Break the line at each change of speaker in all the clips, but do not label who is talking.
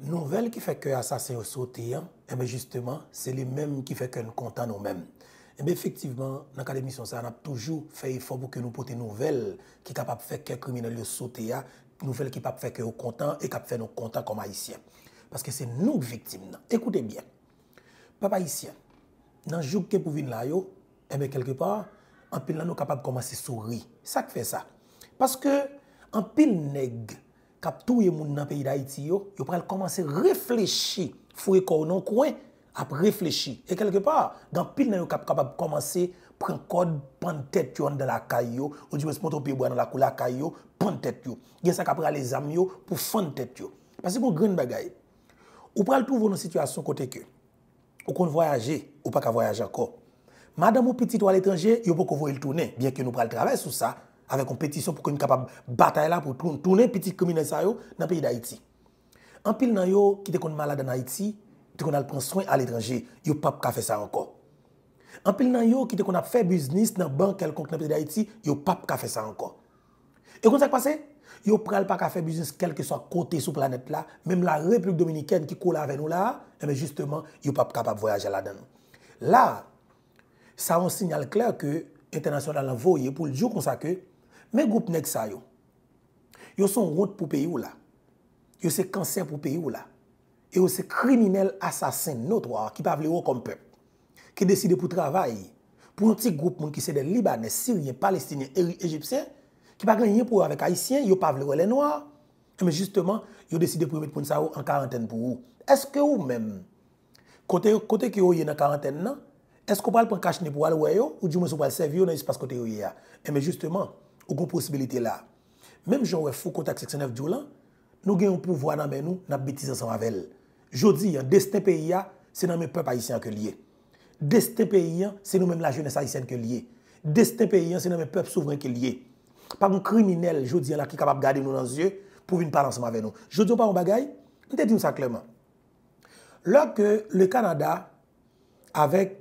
nouvelle qui fait que l'assassin est sauté, et hein. eh ben, justement, c'est les mêmes qui fait que nous comptons nous-mêmes. Et eh ben, effectivement, dans de mission, ça, on a toujours fait effort pour que nous portions nouvelle qui est capable de faire que les criminels sauté, hein. nouvelle qui de faire que nous content et qui faire nous contents comme haïtiens. Parce que c'est nous victimes. Écoutez bien. Papa haïtien, dans le jour que pour venir là, et eh ben, quelque part, en pile nous sommes capables de commencer à sourire. Ça qui fait ça. Parce que, en pile nègre, kap touye moun nan peyi d'Haïti yo, yo pral komanse reflechi, fwe kon non kwen, ap reflechi. E kelke pa, dan pil nan yo kap kapab komanse, pren kod, pan tèt yo an de la kay yo, ou di wes poto pi bwa nan la kou la kay yo, pan tet yo. Gen sa kap pral le zam yo, pou fan tèt yo. Pase kon gren bagay. Ou pral touvo nan situasyon kote ke, ou kon voyaje, ou pa ka voyaje akor. Madame ou petit ou al etranje, yo pou ko voye l'tounen, bien ke nou pral traves sou sa, avè kompetisyon pou kon yon kapab batay la pou troun, trounen piti koumine sa yo nan peyi da Haiti. Anpil nan yo ki te kon malade nan Haiti, te kon alpon soyn al etranje, yo pap ka fe sa ankon. Anpil nan yo ki te kon ap fe biznis nan bank elkonk nan peyi da Haiti, yo pap ka fe sa ankon. E kon sek pase, yo pral pa ka fe biznis kelke sa kote sou planet la, mèm la Republik Dominikèn ki kou la avè nou la, e eh mè justement, yo pap kapab voyaje la den. La, sa an sinyal kler ke, international anvoye pou ljou kon sa ke, Mè goup nèk sa yo, yo son road pou peyi ou la, yo se kansen pou peyi ou la, e yo se kriminel asasen notwa ki pa vle ou kompe, ki deside pou travay, pou nouti goup moun ki sede Libanè, Sirien, Palestine, Egyptien, ki pa glenye pou ou avèk Haitien, yo pa vle ou lè noa, e mè justeman, yo deside pou yon mèd pou nsa ou an karantèn pou ou. Eske ou mèm, kote ki ou yon an karantèn nan, eske ou pal pou an kachne pou al wè yo, ou djou mè sou pal serve yo nan jispas kote ou yon ya. E mè justeman. ou goun posibilite la. Mem joun wè fò kontak seksyonèv djou lan, nou gen yon pou vwa nan men nou, nan betizan san ma vel. Jou di, desten peyi ya, se nan men pèp ayisyen ke liye. Desten peyi yan, se nou men mèm la jènes ayisyen ke liye. Desten peyi yan, se nan men pèp souvren ke liye. Pag moun kriminel, jou di, la ki kapap gade moun nan zye, pou vin palan san ma ven nou. Jou di, yon pa moun bagay, nou te di moun sa kleman. Lò ke le Kanada, avèk,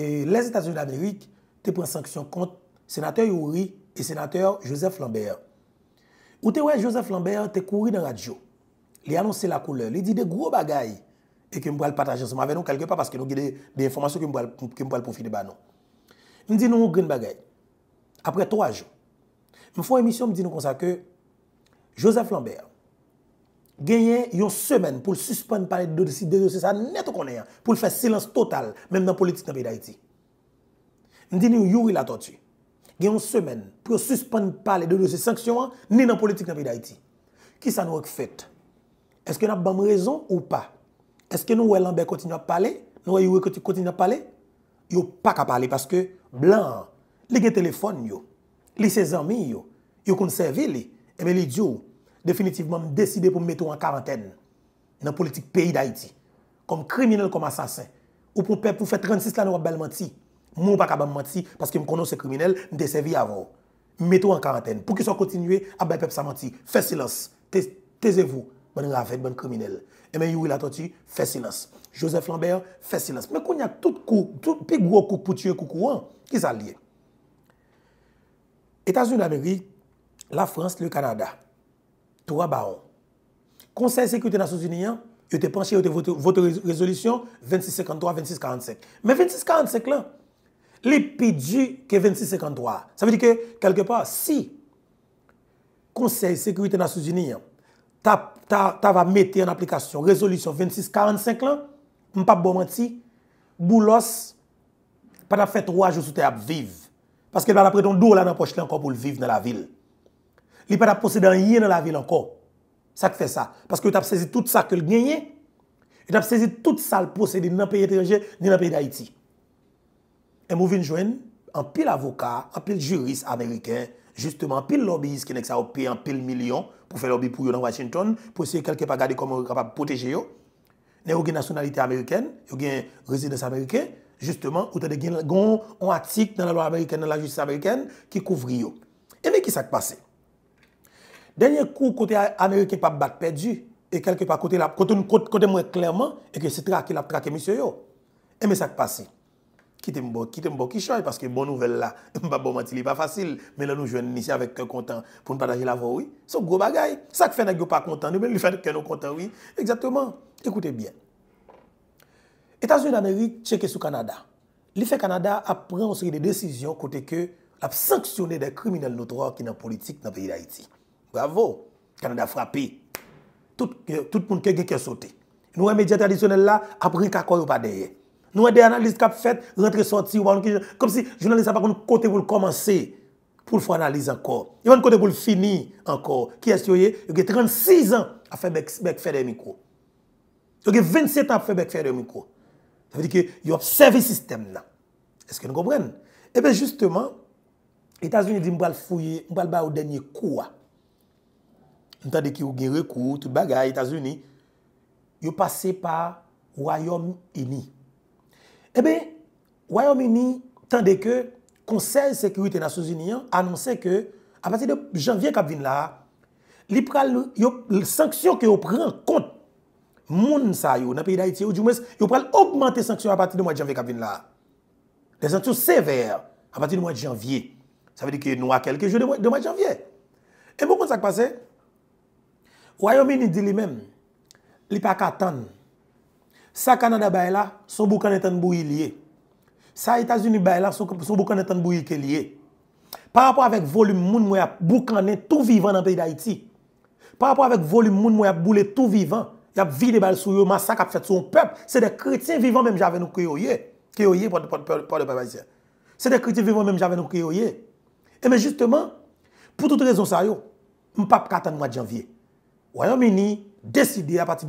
eh, les Etats-Unis d'Amérique E senatèr Joseph Lambert. Ote wè Joseph Lambert te kouri nan radio. Li anonsè la kouleur. Li di de gro bagay. E kem pou al patajan. Se ma ven nou kelke pa. Paske nou gede de informasyon kem pou al poufine ba nou. Ni di nou ou grin bagay. Apre 3 jou. Mwen fò emisyon mi di nou konsa ke. Joseph Lambert. Genyen yon semen pou l'suspen parè de dosi. De dosi sa neto konen. Pou l'fè silans total. Mèm nan politik nan pey da iti. Ni di nou youri la totu. gen yon semen pou yon suspend pale de lese sanksyon nan politik nan peyi da iti. Ki sa nou ek fet? Eske nou ap bam rezon ou pa? Eske nou wè lanbe kontinwa pale? Nou wè yon wè kontinwa pale? Yon pa ka pale paske blan. Li gen telefon yon. Li sezan mi yon. Yon konservi li. Eme li djou. Definitivman m deside pou m metou an karanten. Nan politik peyi da iti. Kom kriminel kom asasen. Ou pou pep pou fet 36 la nou ap belman ti. Moun pa ka ban mati, paske m konon se kriminel, m de se vi avon. M metou an karantene. Pou ki son kontinue, a bay pep sa mati. Fè silens. Tezevou, ban rafèd, ban kriminel. E men yowil atoti, fè silens. Joseph Lambert, fè silens. Mè konyak tout kou, tout pi gwo kou poutye kou kou an, ki sa liye. Etasoun aberi, la Frans, le Kanada, tou a baron. Konser Sekreti Nasyon Zinian, yote panche yote voto rezolisyon, 26-53, 26-45. Mè 26-45 lan, Li pi di ke 2653, sa vi di ke, kelke pa, si, konsey, sekwite nasouzi ni yon, ta va mette yon aplikasyon, rezolusyon 2645 lan, mpap bomanti, boulos, pa ta fet wajou sou te ap viv. Paske yon pa la preton dou la nan pochle ankon pou l'viv nan la vil. Li pa ta pose dan yon nan la vil ankon. Sa ki fe sa, paske yon ta ap sezi tout sa ke l'gnenye, yon ta ap sezi tout sa l'pose di nan peye terenje, ni nan peye da iti. E mou vin jwen an pil avoka, an pil jurist Ameriken, justeman, an pil lobbyist ki nek sa wopi an pil milyon pou fe lobby pou yon an Washington, pou se kelke pa gade komo kapap poteje yo, ne yon gen nasyonalite Ameriken, yon gen rezidens Ameriken, justeman, ou te de gen gon an atik nan la loi Ameriken, nan la justice Ameriken, ki kouvri yo. Eme ki sak pase. Denye kou kote Ameriken pap bat pedi, e kelke pa kote mwen klerman, eke sitra ki lap trake misyo yo. Eme sak pase. Kitem bo, kitem bo, ki choy, paske bon, bon nouvel bon, la, mba bon matili, pa fasil, mena nou jwen nisi avèk kè kontan pou nou patajè la vò wè, sou gro bagay. Sak fè nan gyo pa kontan, nou men lè fè kè nou kontan wè. Eksatèman, ekoute bien. Etasoun anè wè, tcheke sou Kanada. Lè fè Kanada ap prensè yè de desisyon kote kè ap sanksyonè dè kriminelle notorò kè nan politik nan peyi d'Aiti. Bravo, Kanada frapi. Tout moun kè gè kè sote. Nou remèdiè tradisyonè lè, ap re kakoy ou pa de Nous avons des analyses qui fait rentrer, sortir, comme si le journaliste n'ont pas de côté pour commencer, pour le faire analyse encore. Il y a un côté pour le finir encore. Qui est-ce qui est 36 ans à faire des micros. Il y a 27 ans à faire des micros. Ça veut dire qu'il observe le système. Est-ce que nous comprenons Eh bien, justement, les États-Unis disent qu'on fouiller, qu'on va au dernier coup. Nous avons dit qu'ils ont un recours, tout le bagage, les États-Unis, ils passé par le Royaume-Uni. Eh bien, Royaume-Uni, tandis que le Conseil de sécurité des Nations Unies annonçait que, à partir de janvier, là, les sanctions que vous prenez compte les dans le pays d'Haïti, ou du moins, augmenter les sanctions à partir du mois de janvier qui là. Des sanctions sévères à partir du mois de janvier. Ça veut dire que nous avons quelques jours de mois de janvier. Et pourquoi ça passe? Royaume-Uni dit lui-même, il n'y a pas qu'à attendre Sa Kanada bay la, son boukan netan bouye liye. Sa Etasuni bay la, son boukan netan bouye ke liye. Par rapport avèk volume moun mwen ap boukan net, tout vivant nan peyi d'Haïti. Par rapport avèk volume moun mwen ap boule tout vivant, yap vide bal souyo, masak ap fèt sou yon pep, se de kretien vivant menm javè nou kriyo ye. Kriyo ye, pòt pòt pòt, pòt pòt, pòt pòt, pòt pòt. Se de kretien vivant menm javè nou kriyo ye. E men justeman, pòt tout rezon sa yo, m pap katan mwa janvye. Oyon meni, deside a pat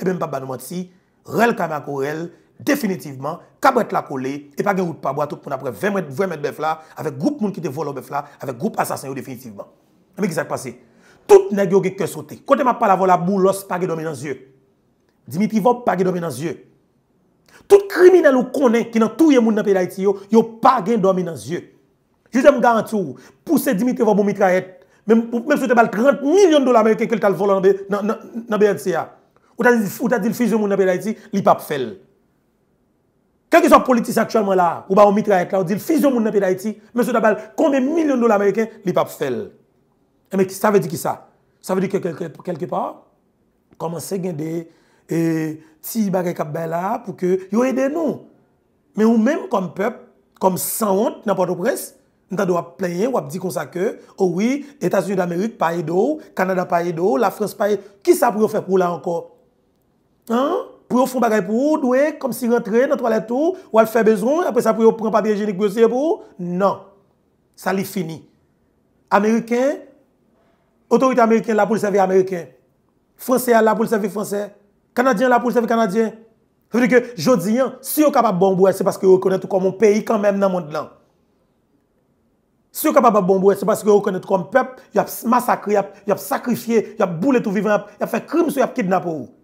Ebe eh mpap banou mati, rel kamen akou rel, definitivman, kabret lakou le, e pagyen vout pabwa tout poun apre 20 mèd bef la, avek group moun ki te volo bef la, avek group asasen yo definitivman. Ame gizak pase, tout neg yo ge kesote, kote ma pala vola bou los, pagyen domi nan zye. Dimitri Vop pagyen domi nan zye. Tout krimine lou konen, ki nan touye moun nan pe la iti yo, yo pagyen domi nan zye. Je zem garantou, puse Dimitri Vop pou mitra et, mpou mpou mpou mpou mpou mpou mpou mpou mpou mpou mpou Ou ta dil fizyon moun apè da iti, li pa ap fèl. Kèkè so politis akchèlman la, ou ba ou mitra ek la, ou dil fizyon moun apè da iti, mè se tabal, kon mè milyon dola Amerikèn, li pa ap fèl. E mè, sa vè di ki sa? Sa vè di kèkè, kèkè, kèkè, kèkè pa? Komanse gen de, e, ti bagè kap bè la, pou kè, yo edè nou. Mè ou mèm kom pep, kom san ont, nan porto pres, nta do ap plèyen, wap di kon sa kè, ou wè, Etats-Unis d'Amerik pa e do, Canada pa e do, la France pa e do, ki sa pou An, pou yo foun bagay pou ou, dwe, kom si rentre, nan toalet ou, ou al fè bezon, apè sa pou yo pran pa biye jenik bwese pou ou, nan, sa li fini. Ameriken, otorite Ameriken la pou lsevi Ameriken, franseye la pou lsevi franseye, kanadyen la pou lsevi kanadyen, fè di ke, jodi, an, si yo kapap bonbouè, se paske yo rekone tout komon peyi kanmèm nan mond lan. Si yo kapap bonbouè, se paske yo rekone tout komon pep, yo ap masakri, yo ap sakrifye, yo ap boule tout vivan, yo ap fè krim sou yo ap kidnap ou ou.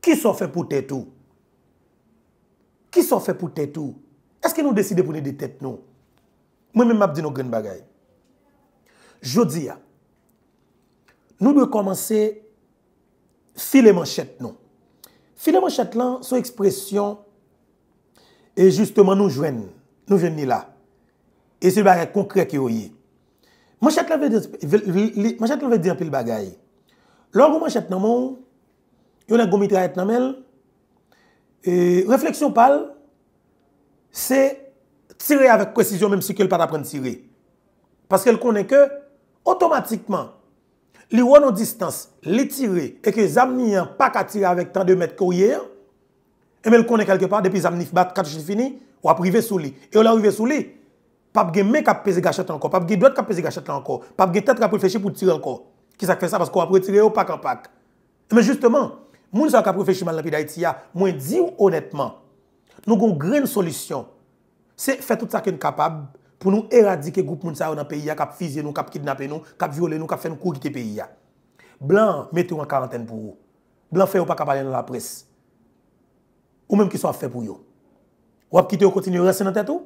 Ki so fè pou tèt ou? Ki so fè pou tèt ou? Eske nou deside pou nou ditèt nou? Mwen mè map di nou gren bagay. Jodi ya. Ah, nou nou komanse filè manchèt nou. Filè manchèt lan, sou ekspresyon e justeman nou jwen, nou jen ni la. E se barè konkret ki ou ye. Manchèt la ve di an pil bagay. Lò roun manchèt nan moun, yo la gomitra et namel, e, refleksyon pal, se tire avek kresizyon menm se ke el pat apren tire. Paske el konen ke, otomatikman, li wan an distans, li tire, e ke zam ni an pak a tire avek 32 met korye, eme el konen kelke par, depi zam ni bat, katouche di fini, wap rive sou li. E yo la rive sou li, papge me kap peze gachet anko, papge doit kap peze gachet anko, papge tet rapre feshi pou tire anko. Ki sa kfe sa, paske wap re tire yo pak anpak. E men justeman, Moun sa kap refeshi mal nan pi da iti ya, mwen diri honetman, nou goun gren solisyon, se fe tout sa ki an kapab pou nou eradike goup moun sa yo nan pi ya, kap fizye nou, kap kidnapen nou, kap viole nou, kap fen kou gite pi ya. Blan, mette ou an karantene pou ou. Blan fe ou pa kap alen nan la pres. Ou menm ki sa fe pou ou. Ou ap kite ou kontine resen nan tet ou.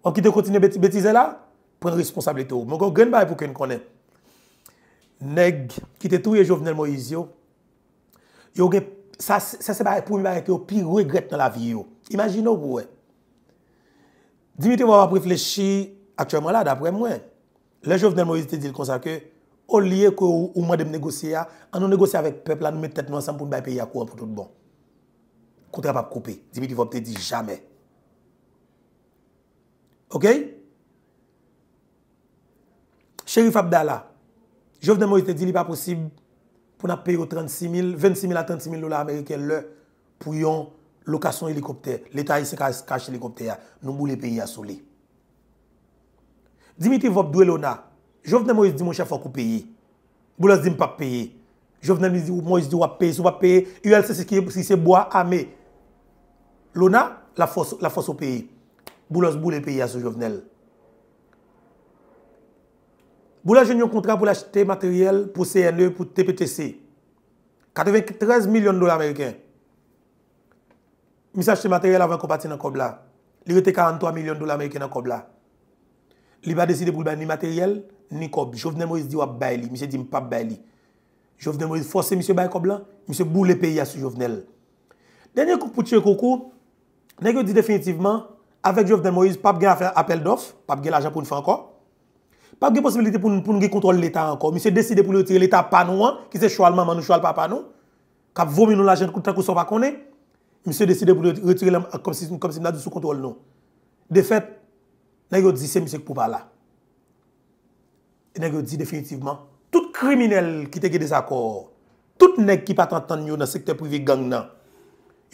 Ou ap kite ou kontine betize la, pren responsabili tou. Mwen goun gren bay pou ki an konen. Neg, kite tou ye jovenel mo iz yo, yo ge, sa separe pou mi barek yo, pi regret nan la vi yo. Imaginou pou we. Dimitri wap ap reflechi, aktyouman la, dapre mwen. Le jo vnen mwizite di l konsake, o liye kou ou mwa dem negosye ya, an nou negosye avèk pepl la, nou mwen tèt nan san pou mwen bay peyi ya kouan pou tout bon. Kontra pap koupe, dimitri wap te di jamè. Ok? Cherif Abdallah, jo vnen mwizite di li pa posib, pou na peyo 36.000, 26.000 a 36.000 lola Ameriken le pou yon lokasyon helikopter, letay se kache helikopter ya, nou mbou le peyi a sou li. Dimitri Vop dwe lona, jovnen mwes di mwes chafak ou peyi, boulos di mpap peyi, jovnen mwes di wap peyi, sou wap peyi, yon se se ki se bwa ame, lona la fos ou peyi, boulos bou le peyi a sou jovnel. Boulan jen yon kontran pou l'achete materyel pou CNE pou TPTC. 93 milyon dola Ameriken. Mise achete materyel avan kompati nan Kobla. Li rete 43 milyon dola Ameriken nan Kobla. Li ba deside pou l'ban ni materyel, ni Kob. Jovenel Moise di wap bay li. Mise di mpap bay li. Jovenel Moise fose mse bay Kobla. Mise bou le peyi aso Jovenel. Danyan pou tse koko, nèk yo di definitivman, avek Jovenel Moise, pap gen apel dof, pap gen la japon fanko, Pa gwe posibilite pou nou gwe kontrol l'Etat anko. Mise deside pou l'e retire l'Etat pa nou an, ki se choual maman, choual papa nou, kap vomi nou la jen kou tra kou sopa konen, mise deside pou l'e retire l'e, kom si mna di sou kontrol nou. De fet, nè gwe di se mise kou pa la. Nè gwe di definitivman, tout kriminel ki te ge desakor, tout nè kipa 30 tan yo nan sektè privi gang nan,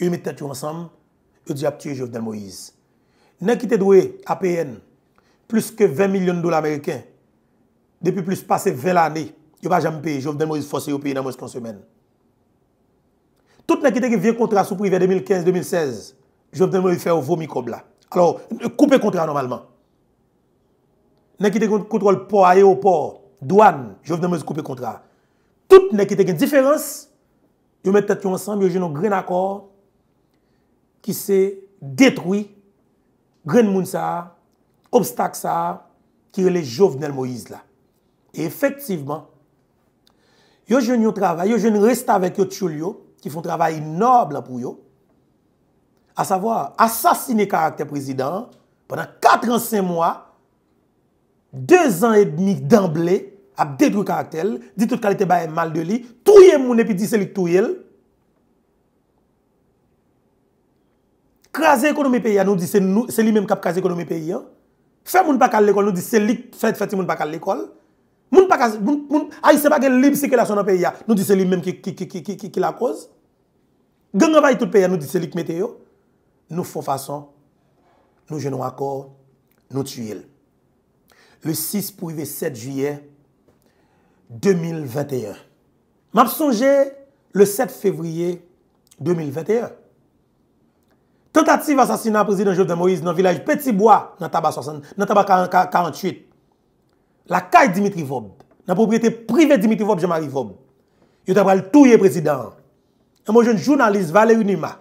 yon mète tè chou masam, yon di ap tè jèv dè Moïse. Nè kite dwe, apè yen, plus que 20 millions de dollars américains. Depuis plus passé 20 années, ils pas jamais payer. Jovenel Moïse forcé au pays dans moins qu'une semaine. Tout le monde qui vient contrat sous privé 2015-2016, Jovenel de fait au vomi cobla là. Alors, couper contrat normalement. monde qui contrôle port, aéroport, douane, Jovenel Moïse couper contrat. Tout les qui une différence, ils mettent tête ensemble, ils ont un grand accord qui s'est détruit. Grand monde ça ça qui est le Jovenel Moïse là. Et effectivement, yo jen yo travail, yo jen resta avec yo tchoul qui font travail noble pour yo, à savoir assassiner Caractère Président pendant 4 ans, 5 mois, 2 ans et demi d'emblée, a détruire Caractère, dit tout qualité ba mal de li, touye moun et puis dit c'est l, tout économie Craser Nous dit nous se, lui-même li qui kap l'économie économie pays. Hein. Fè moun pa kal l'ekol, nou di selik fèti moun pa kal l'ekol. Moun pa kal, moun, moun, moun, a y se pa gen lib sikilasyon an peya, nou di selik menm ki la koz. Gen nga bay tout peya, nou di selik meteyo. Nou fon fason, nou jenon akor, nou tuyel. Le 6 pou yve 7 juye 2021. M ap sonje le 7 fevriye 2021. Tentative asasinan prezident Jove de Moïse nan vilaj Petibwa nan taba 48. La kaj Dimitri Vob, nan propryete prive Dimitri Vob, Jomari Vob. Yo tabal touye prezident. Eman joun jounalist Valer Unima.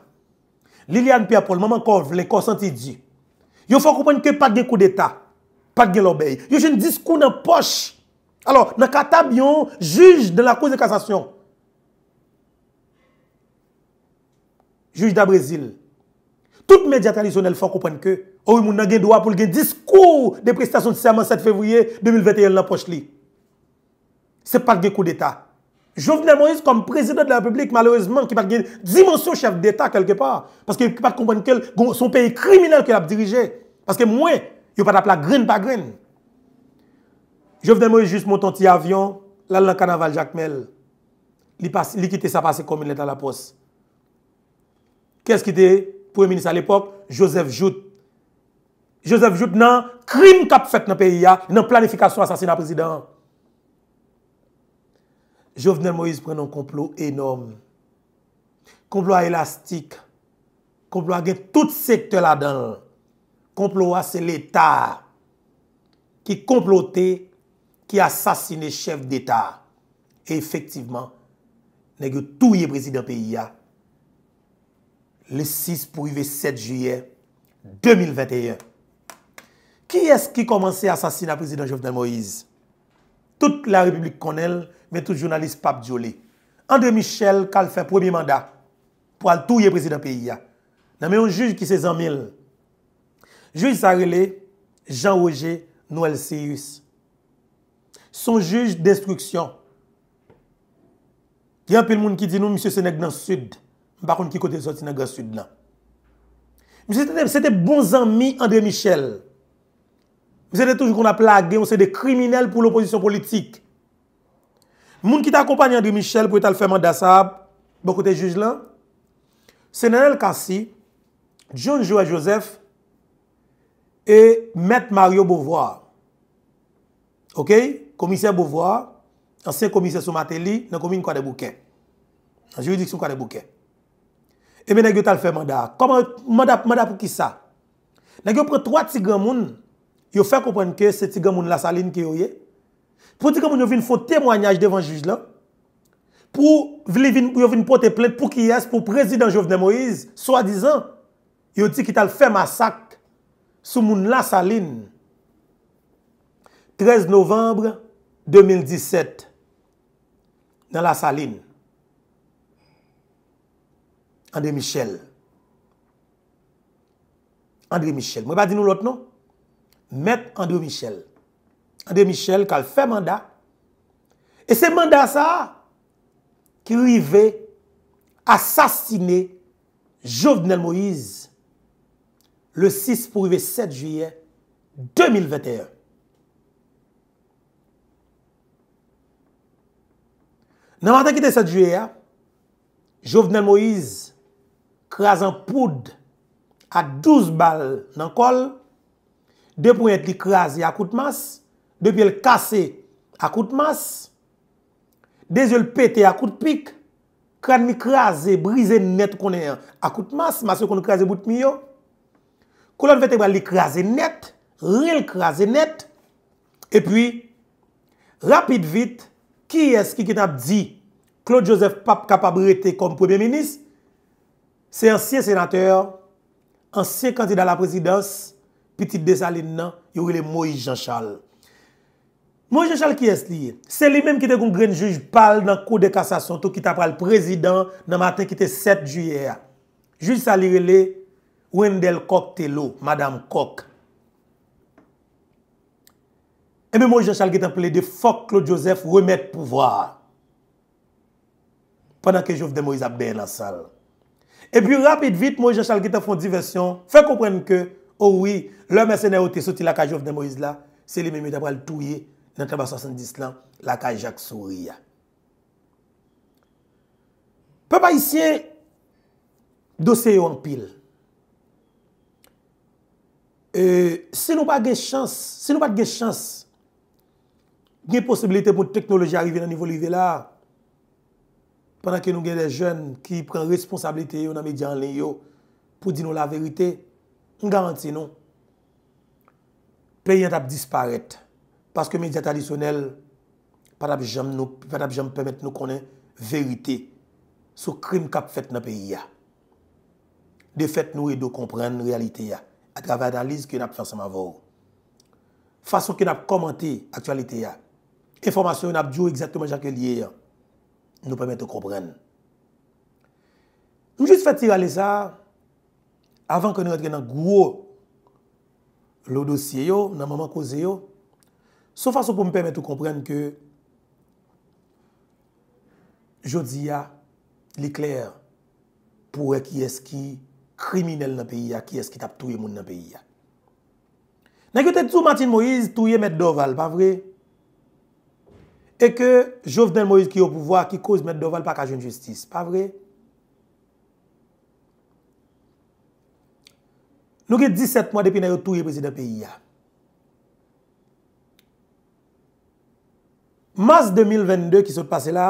Liliane Piapol, maman kov, le konsantidji. Yo fokoupen ke pat gen kou d'eta. Pat gen l'obey. Yo joun diskou nan poch. Alors, nan katab yon, juj de la kou de kasasyon. Juj da Brezil. les médias traditionnels font comprendre que oui, oh, a des droit pour le discours de prestations de serment 7 février 2021 dans poche C'est pas un coup d'état. Jovenel Moïse comme président de la République malheureusement qui pas de dimension chef d'état quelque part parce qu'il pas comprendre que son pays criminel qu'il a dirigé parce que moins il pas la graine par graine. Jovenel Moïse juste mon un petit avion là le carnaval Jacques Mel. Il quitte ça passer comme il est à la poste. Qu'est-ce qui était Prè-ministre à l'époque, Joseph Jout. Joseph Jout nan krim kap fèk nan PIA, nan planifikasyon asasina prezident. Jovenel Moïse pren nan komplot enom. Komplot elastik. Komplot gen tout secte la dan. Komplot wè se l'Etat. Ki komplote, ki asasine chef d'Etat. E effektiveman, negyo touye prezident PIA. Le 6 pou yve 7 juyè, 2021. Ki es ki komanse asasina prezident Jovenel Moïse? Tout la republik konel, men tout jounalist pape Dioli. Andre Michel kal fè premier mandat pou al touye prezident PIA. Nan men yon juj ki se zanmile. Juj Sarile, Jean Roger, Noel Seyus. Son juj destruksyon. Yon pe l moun ki di nou, M. Senec nan sud. Bakoun ki kote soti nan gwa sud nan. Mwen se te tem, se te bon zanmi André Michel. Mwen se te toujou kon ap lage, mwen se de kriminel pou l'oposisyon politik. Mwen ki ta kompany André Michel pou etal fèman da sa ap, bon kote juj lan, se nan el kasi, John Joa Joseph e Met Mario Beauvoir. Ok? Komise Beauvoir, ansen komise sou matè li, nan komine kwa de bouken. An juridik sou kwa de bouken. E eh mè nè gyo tal fè mandak. Kama mandak pou ki sa? Nè gyo pren 3 tigran moun yo fè koupen ke se tigran moun la saline ki yo ye. 3 tigran moun yo vin fò témoignaj devan juj lan. Pou vli vin, yo vin pote plèd pou ki yas pou prezidant Jovne Moïse swa dizan yo di ki tal fè masak sou moun la saline. 13 novembre 2017 nan la saline. André Michel André Michel Mwen pa di nou lot nou Mète André Michel André Michel kal fè manda E se manda sa Ki rive Asasine Jovenel Moïse Le 6 pou rive 7 juye 2021 Nan matan ki te 7 juye Jovenel Moïse krasan poud a 12 bal nan kol, de pou yon li krasi akout mas, de pou yon kase akout mas, de zye l pete akout pik, kran li krasi brise net konen akout mas, mas yon konen krasi bout miyo, koulon vete ba li krasi net, ril krasi net, e pi, rapid vit, ki es ki kitap di, Claude Joseph pap kapab rete kom premier ministre, Se ansyen senatèr, ansyen kandidat la prezidans, pitit desaline nan, yorile Moïse Jean-Charles. Moïse Jean-Charles ki es li? Se li menm ki te gounbren juj bal nan kou de kassasyon tou ki ta pral prezidans nan maten ki te 7 juyer. Juj sali yorile Wendell Coctello, Madame Coq. Eme eh Moïse Jean-Charles ki te anple de Fok Claude Joseph remet pouvwa. Panan ke jouv de Moïse Abdel Nassal. Et puis rapide vite, Moïse Jean Charles Guitin fonde diversyon, fè comprenne que, oh oui, lè mè sè nè ou tè soti la kajouf dè Moïse la, sè lè mè mè dè pral touye, nè tè mè 70 lan, la kajouf sou ria. Pe pa isye dosye yon pil, sè nou pa gè chans, sè nou pa gè chans, gè posibilite mou teknoloji arive nan nivou li ve la, Pendan ki nou gen de jen ki pren responsabilite yo nan media anlen yo pou di nou la verite, nga manti nou, pe yon tap disparete. Paske media tradisyonel, pa tap jom pemet nou konen verite sou krim kap fèt nan pe yon. De fèt nou e do kompren realite ya. Atrava dan lise ki yon ap chansan ma vò. Fason ki yon ap komante aktualite ya. Informasyon yon ap djou exactement jan ke liye ya. nou pèmè tou kompren. M jous fè tir alè sa, avan kè nou etre nan gwo, lo dosye yo, nan maman koze yo, sou fà sou pou m pèmè tou kompren ke, jòdzi ya, li kler, pou re ki eski kriminel nan peyi ya, ki eski tap touye moun nan peyi ya. Nèk yo tèt sou Matin Moïse, touye mèd doval, pa vre? e ke Jovden Moïse ki yo pouvoi ki koz met doval pa kajoun justice. Pa vre? Nou ki 17 mwa depi nan yo tou ye prezident peyi ya. Mas 2022 ki sot pase la,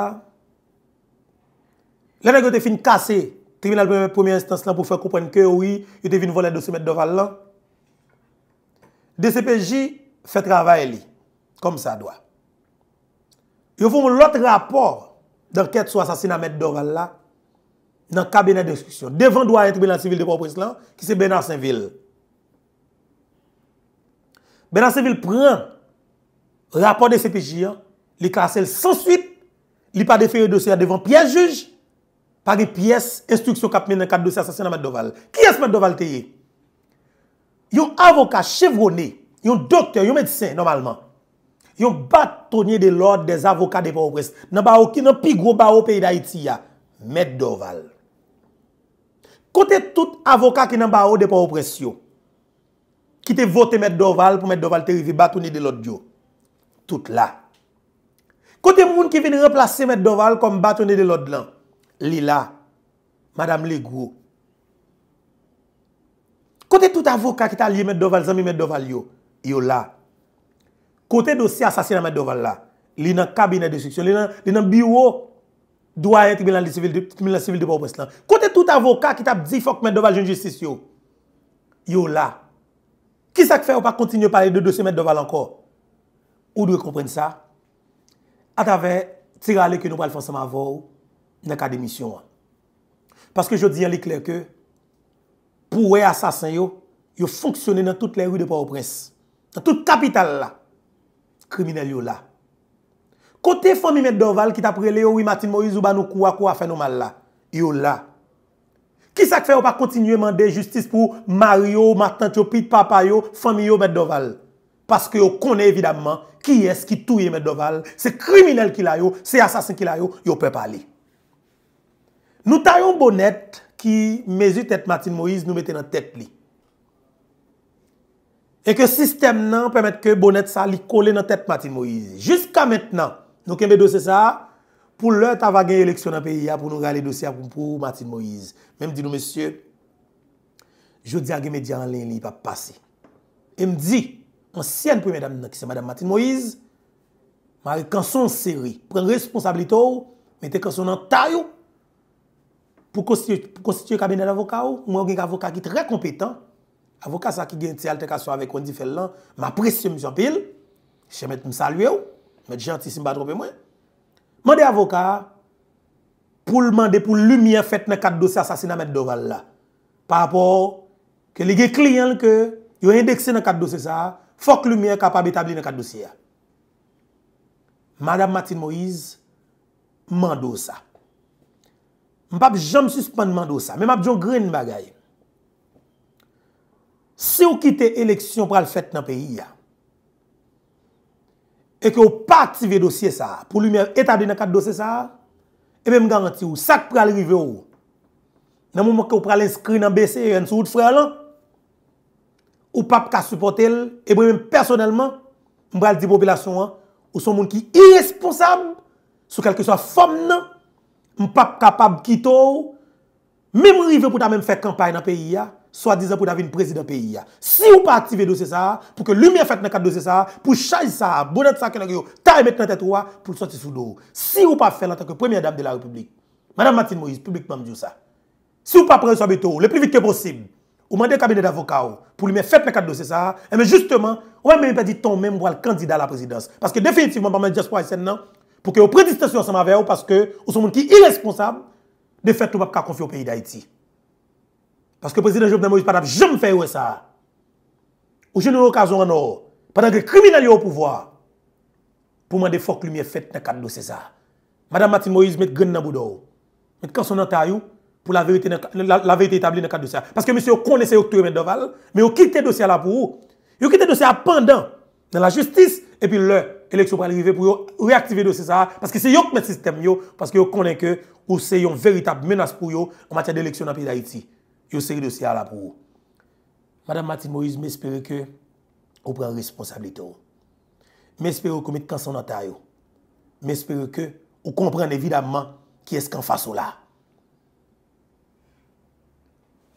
lè nan yo te fin kase, tribunal premier instance lan pou fe koupen ke oui, yo te fin volen do se met doval lan, DCPJ fe travay li, kom sa doa. yo fwoum lout rapor dan ket sou asasin a Med Doval la nan kabinet de instruksyon. Devan doa etre Belancivil de Pompislan ki se Belancivil. Belancivil pren rapor de CPJ, li krasel sansuit, li pa defeyo dosya devan piyejuj, pari piyes instruksyon kapmen nan kap dosya asasin a Med Doval. Ki es Med Doval teye? Yon avokat chevroni, yon doktor, yon medisin normalman, yon bat tonye de lòd des avokat depo opres, nan ba ou ki nan pi gro ba ou pey da iti ya, Med Doval. Kote tout avokat ki nan ba ou depo opres yo, ki te vote Med Doval pou Med Doval te revi bat tonye de lòd yo, tout la. Kote moun ki vin replase Med Doval kom bat tonye de lòd lan, li la, Madame Legro. Kote tout avokat ki talye Med Doval zan mi Med Doval yo, yo la. Kote dosi asasina mèd deval la, li nan kabinet de siksyon, li nan biwo, doa eti bilan civil depo ou pres lan. Kote tout avoka ki tap di fok mèd deval jen justice yo, yo la, ki sa k fè ou pa kontinyo pale de dosi mèd deval anko? Ou dwe kompren sa? Atave, tira ale ki nou pal fonsan ma vou, nan ka demisyon an. Paske jodi yon li kler ke, pou wey asasin yo, yo fonksyonen nan tout le rui depo ou pres, nan tout kapital la, Kriminelle yo la. Kote fomi Meddoval ki tapre le yo wi Matin Moïse ou Banou Kouak ou Afenou Malla, yo la. Ki sak fe yo pa kontinye mande justice pou Mario, Matan Tchopit, Papa yo, fomi yo Meddoval. Paske yo kone evidamman ki es ki touye Meddoval, se kriminelle ki la yo, se asasin ki la yo, yo pe pali. Nou tayon bonet ki mezi tete Matin Moïse nou meten an tete li. E ke sistem nan pwemet ke bonet sa li kole nan tet Matin Moise. Juska maintenant, nou kembe dosye sa, pou lè ta vage yon leksyon nan peyi ya, pou nou gale dosye apon pou Matin Moise. Mè mdi nou, monsye, jodi agi mè diyan len li pa pase. Mdi, ansyen pou mèdam nan ki se Matin Moise, mè kanson seri, pren responsablite ou, mè te kanson nan tay ou, pou konstituye kabinet avoka ou, mè ou gen avoka ki tre kompetan, Avokat sa ki gen ti alterkasyon avek kondi fel lan, ma presye M. Pille, se met m salwe ou, oh. met jantisim batrope mwen. Mande avokat, pou l mande pou l lumiye fèt nan kat dosye asasina met doval la. Pa apor, ke li gen kliyen l ke, yo indekse nan kat dosye sa, fok l lumiye kapab etabli nan kat dosye ya. Madame Martine Moïse, mando sa. Mpap jom suspende mando sa, mpap jom gren bagayen. se ou kite eleksyon pral fèt nan peyi ya, e ke ou pa aktive dosye sa, pou lume etade nan kat dosye sa, e mèm garanti ou, sak pral rive ou, nan mèm mèm ke ou pral inskri nan BC, en sou ou t frèl, ou pap ka supportel, e mèm mèm personèlman, mèm pral di population an, ou son moun ki irresponsab, sou kelke so fòm nan, mèm pap kapab kitou, mèm mèm rive pou ta mèm fèt kampay nan peyi ya, Swa dizan pou davin prezident peyi ya Si ou pa aktive dosye sa Pou ke lumye fèt nan kat dosye sa Pou chay sa, bonet sa ke nan yo Ta emet nan tèt wwa pou sou ti sou do Si ou pa fè lantak yo premier dame de la republik Madame Martine Moïse, publik mam diyo sa Si ou pa prezident sa beto, le plivit ke posib Ou mande kabine d'avokat ou Pou lumye fèt nan kat dosye sa Eme justeman, ou mè mè mè pè di ton mèm wò al kandida la prezidans Paske definitivman mè mè jespo a yisen nan Pou ke yo predistasyon sa ma vè ou Paske ou son moun ki irresponsab De f Paske prezident Jopne Moïse Patap jom fè yon sa. Ou joun yon okazon an ou. Padangè kriminal yon pouvoi. Pou mande fok lumiè fèt nè kan dosè sa. Madame Matin Moïse met gen nan boudou. Met konsonantayou pou la verite etabli nè kan dosè sa. Paske mè sè yon kone se yon ture mè doval. Mè yon kite dosè la pou ou. Yon kite dosè apandan nan la justice. E pi lè, eleksyon pralive pou yon reaktive dosè sa. Paske se yon kmet sistem yon. Paske yon kone ke ou se yon veritab menas pou yon. Ou matè d'eleksyon api d' yo seri dosi a la pou ou. Madame Martine Moïse, mè espere ke ou pren responsabilite ou. Mè espere ou komit kanson notary ou. Mè espere ke ou kompren evidemment ki esk an faso la.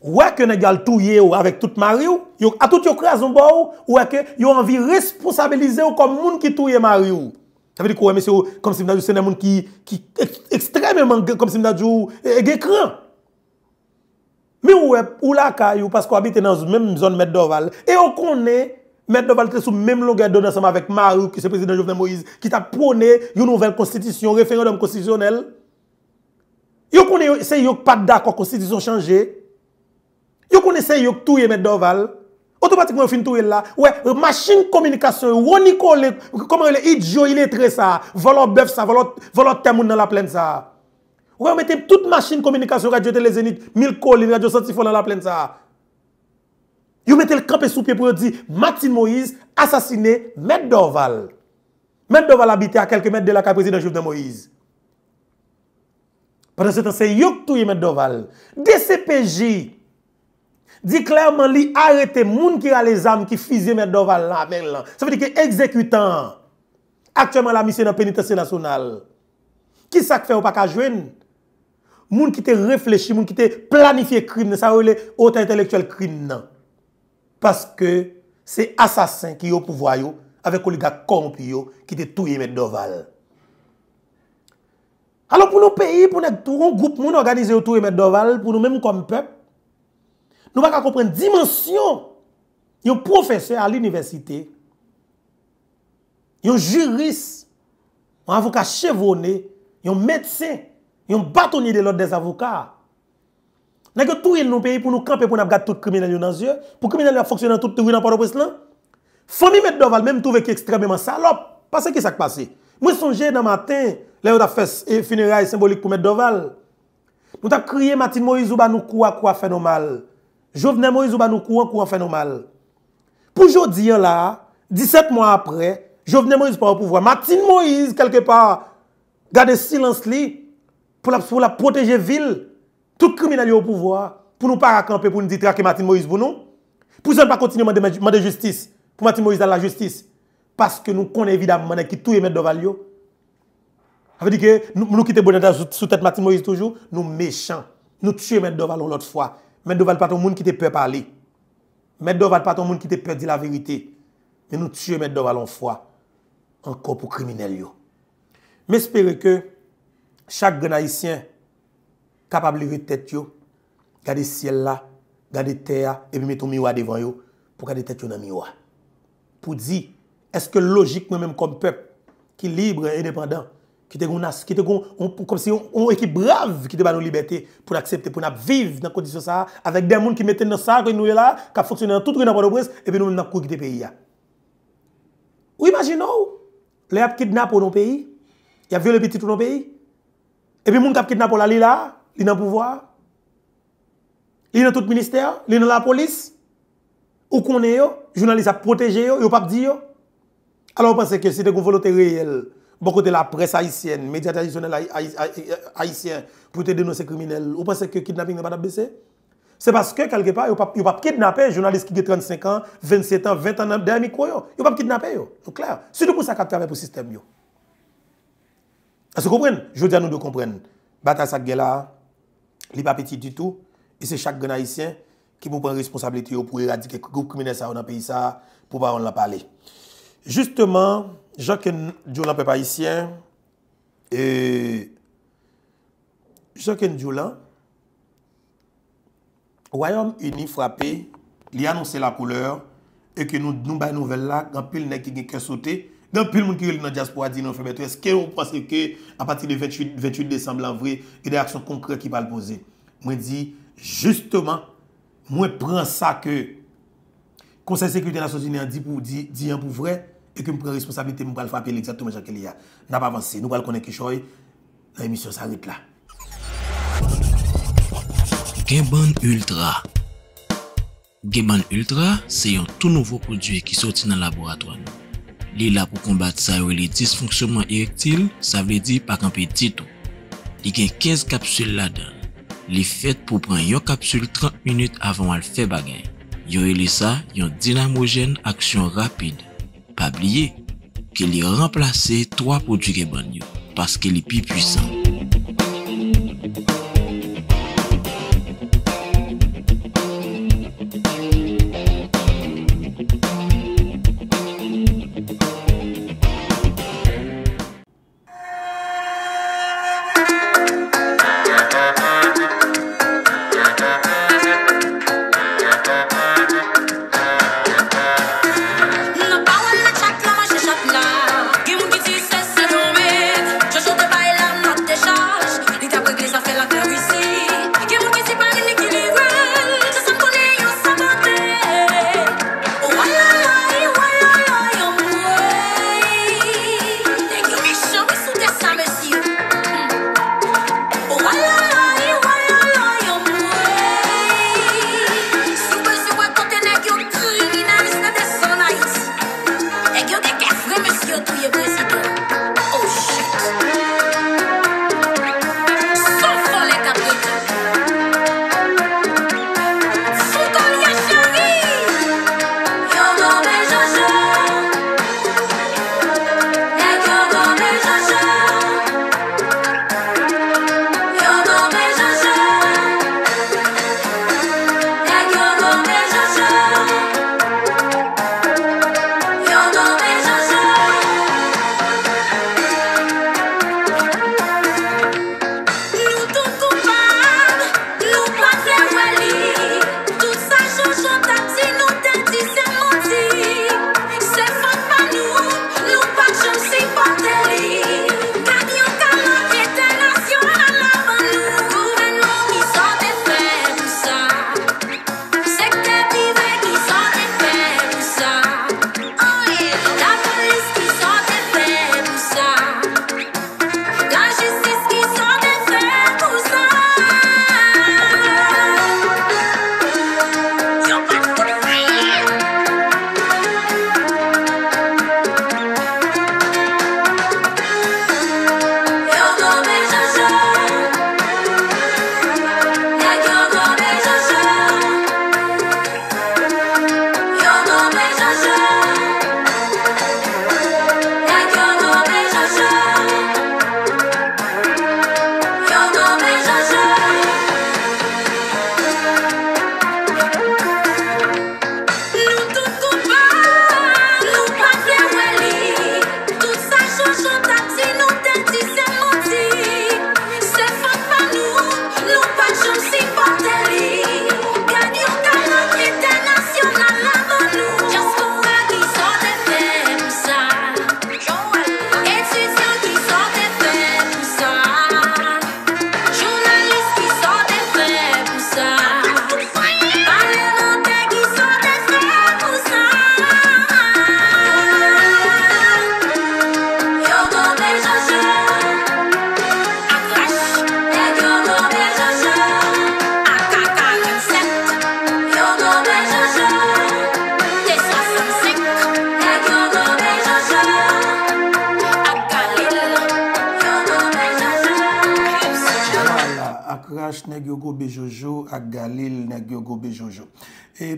Ouè ke negal touye ou avèk tout ma ri ou, a tout yo krasoum bo ou, ouè ke yo anvi responsabilize ou kom moun ki touye ma ri ou. Tavè di kou wè mè se ou, kom si mnajou sè nè moun ki ekstremèman kom si mnajou egekran. Eh, eh, Mi wèp, ou la ka yow pasko abite nan zou mèm zon Mèd Dorval, e yow konè Mèd Dorval tè sou mèm longè donansama vek Marouk, ki se prezident Jovnè Moïse, ki ta pwone yow nouvel konstitisyon, referèndom konstitisyonel, yow konè yow se yow padak wèk konstitisyon chanjè, yow konè yow se yow touye Mèd Dorval, otomatik mwen fin touye la, wè, machin kominikasyon, wè, wè, wè, wè, wè, wè, wè, wè, wè, wè, wè, wè, wè, wè, wè, wè, wè, wè, wè Wè ou mette tout machin komunikasyon radyote le zenit, mil kolin, radyosantifon nan la plen sa. You mette l'kampè sou piè pou yo di, Matin Moïse, asasine, mèd d'Orval. Mèd d'Orval abite a kelke mèd de la ka prezident Jouf de Moïse. Pendant se tan se, yok tou yè mèd d'Orval. De se peji, di klèrman li arete moun ki a les ame ki fizye mèd d'Orval la, mèd lan. Sa fè di ki, ekzekwitan, aktyèman la misyon nan penitensye nasyonal. Ki sak fè ou pa ka jwen? Moun ki te reflechi, moun ki te planifiye krim nan, sa ou le ote intelektuel krim nan. Paske se asasin ki yo pouvoy yo, avek oliga kompi yo, ki te touye mèd doval. Alon pou nou peyi, pou nou touyon goup moun organize yo touye mèd doval, pou nou mèmou kom pep, nou baka kompren dimensyon yon profeseur a l'universite, yon jurist, yon avokat chevone, yon mèdsein. Yon batouni lè lòd des avokat. Nèk yo tou yon nou peyi pou nou kampe pou nou ap gade tout kriminal yon nan zye. Pou kriminal yon ap foksyon nan tout, te wou nan paro pou slan. Fon mi mèd doval, mèm tou vek ekstremèman salop. Pasè ki sak pasè? Mwen sonje nan matin, lè yon ap fè eh, finera yon simbolik pou mèd doval. Nou tap kriye Matin Moïse ou ba nou kou akou an fenomal. Jo vnen Moïse ou ba nou kou an kou an fenomal. Pou jodi yon la, 17 mwa apre, jo vnen Moïse pa wapouvwa. Matin Moïse, kelke pa, gade sil pour la, protéger ville, tout criminel au pouvoir, pour nous pas camper pour nous dire traquer Martin Moïse pour nous. Pour ne pas continuer à demander justice, pour Martin Moïse à la justice. Parce que nous connaissons évidemment qui tout émet devant Ça veut dire que nous, nous quittons dans sous tête Martin Moïse toujours, nous méchants. Nous tuons M. Doval l'autre fois. M. Doval pas tout monde qui te peut parler. M. Doval pas tout monde qui te peut dire la vérité. Mais nous tuons M. Doval l'autre fois. Encore pour criminels. Mais espérez que chak gen haisyen kapable li ve tet yo gade siel la, gade teya epi meton miwa devan yo pou gade tet yo nan miwa pou di, eske logik mwen menm kom pep ki libre, enependant ki te kon nas, ki te kon kon si yon ekip brave ki te ban nou liberté pou n'ap viv nan kondisyon sa avek den moun ki meten nan sa kwen nou yon la ka foksyon nan tout ki nan panopres epi nou menm nan koukite peyi ya ou imagine ou? le ap kidnap ou nan peyi yap vyele petit ou nan peyi Et puis, qui été kidnappé là, li là, sont dans pouvoir. sont dans tout ministère, sont dans la police. Ou qu'on est Les journalistes a protégé yo, yo pas dire. Alors, vous pensez que c'était une volonté réelle, beaucoup de la presse haïtienne, médias traditionnels haïtiens, pour te dénoncer criminels. Vous pensez que le kidnapping n'est pas baissé? C'est parce que, quelque part, vous ne pas kidnapper un journaliste qui a 35 ans, 27 ans, 20 ans, dernier micro. Vous ne pas kidnapper. C'est clair. Surtout pour ça qu'ils pour le système. Yo. Ase kompren, jow di an nou do kompren. Bata sak gela, li pa peti di tou, e se chak gana isyen ki moun pren responsabilite yo pou eradike kouk koumine sa ou nan peyi sa, pou pa wan la pale. Justeman, jok en di ou lan pe pa isyen, e jok en di ou lan, wayan unifrape, li anonsen la kouleur, e ke nou bay nouvel la, gampil nek ki gen kesote, Dan pil moun ki yon nan diaspora di nan fwebetou, eske yon prase ke a pati de 28 Desemblan vre, yon de aksyon konkre ki pal pose. Mwen di, justeman, mwen pren sa ke Konseil Sekurite Nasyon Zini an di yon pou vre, e ke mwen pren responsabilite mwen pal fwa apel eksatou mwen chanke li ya. Nan pa avanse, nou pal konen ke choy, la emisyon sa rite la. Geban Ultra Geban Ultra, se yon tou nouvo koudye ki soti nan laboratouan nou. Li la pou kombat sa yo li disfonksyoman irektil, sa vle di pa kampe titou. Li gen 15 kapsul la dan. Li fet pou pran yo kapsul 30 minut avan al fe bagen. Yo li sa, yon dinamogen aksyon rapide. Pa blye, ke li remplase 3 prodjike ban yo, paske li pi pwisan.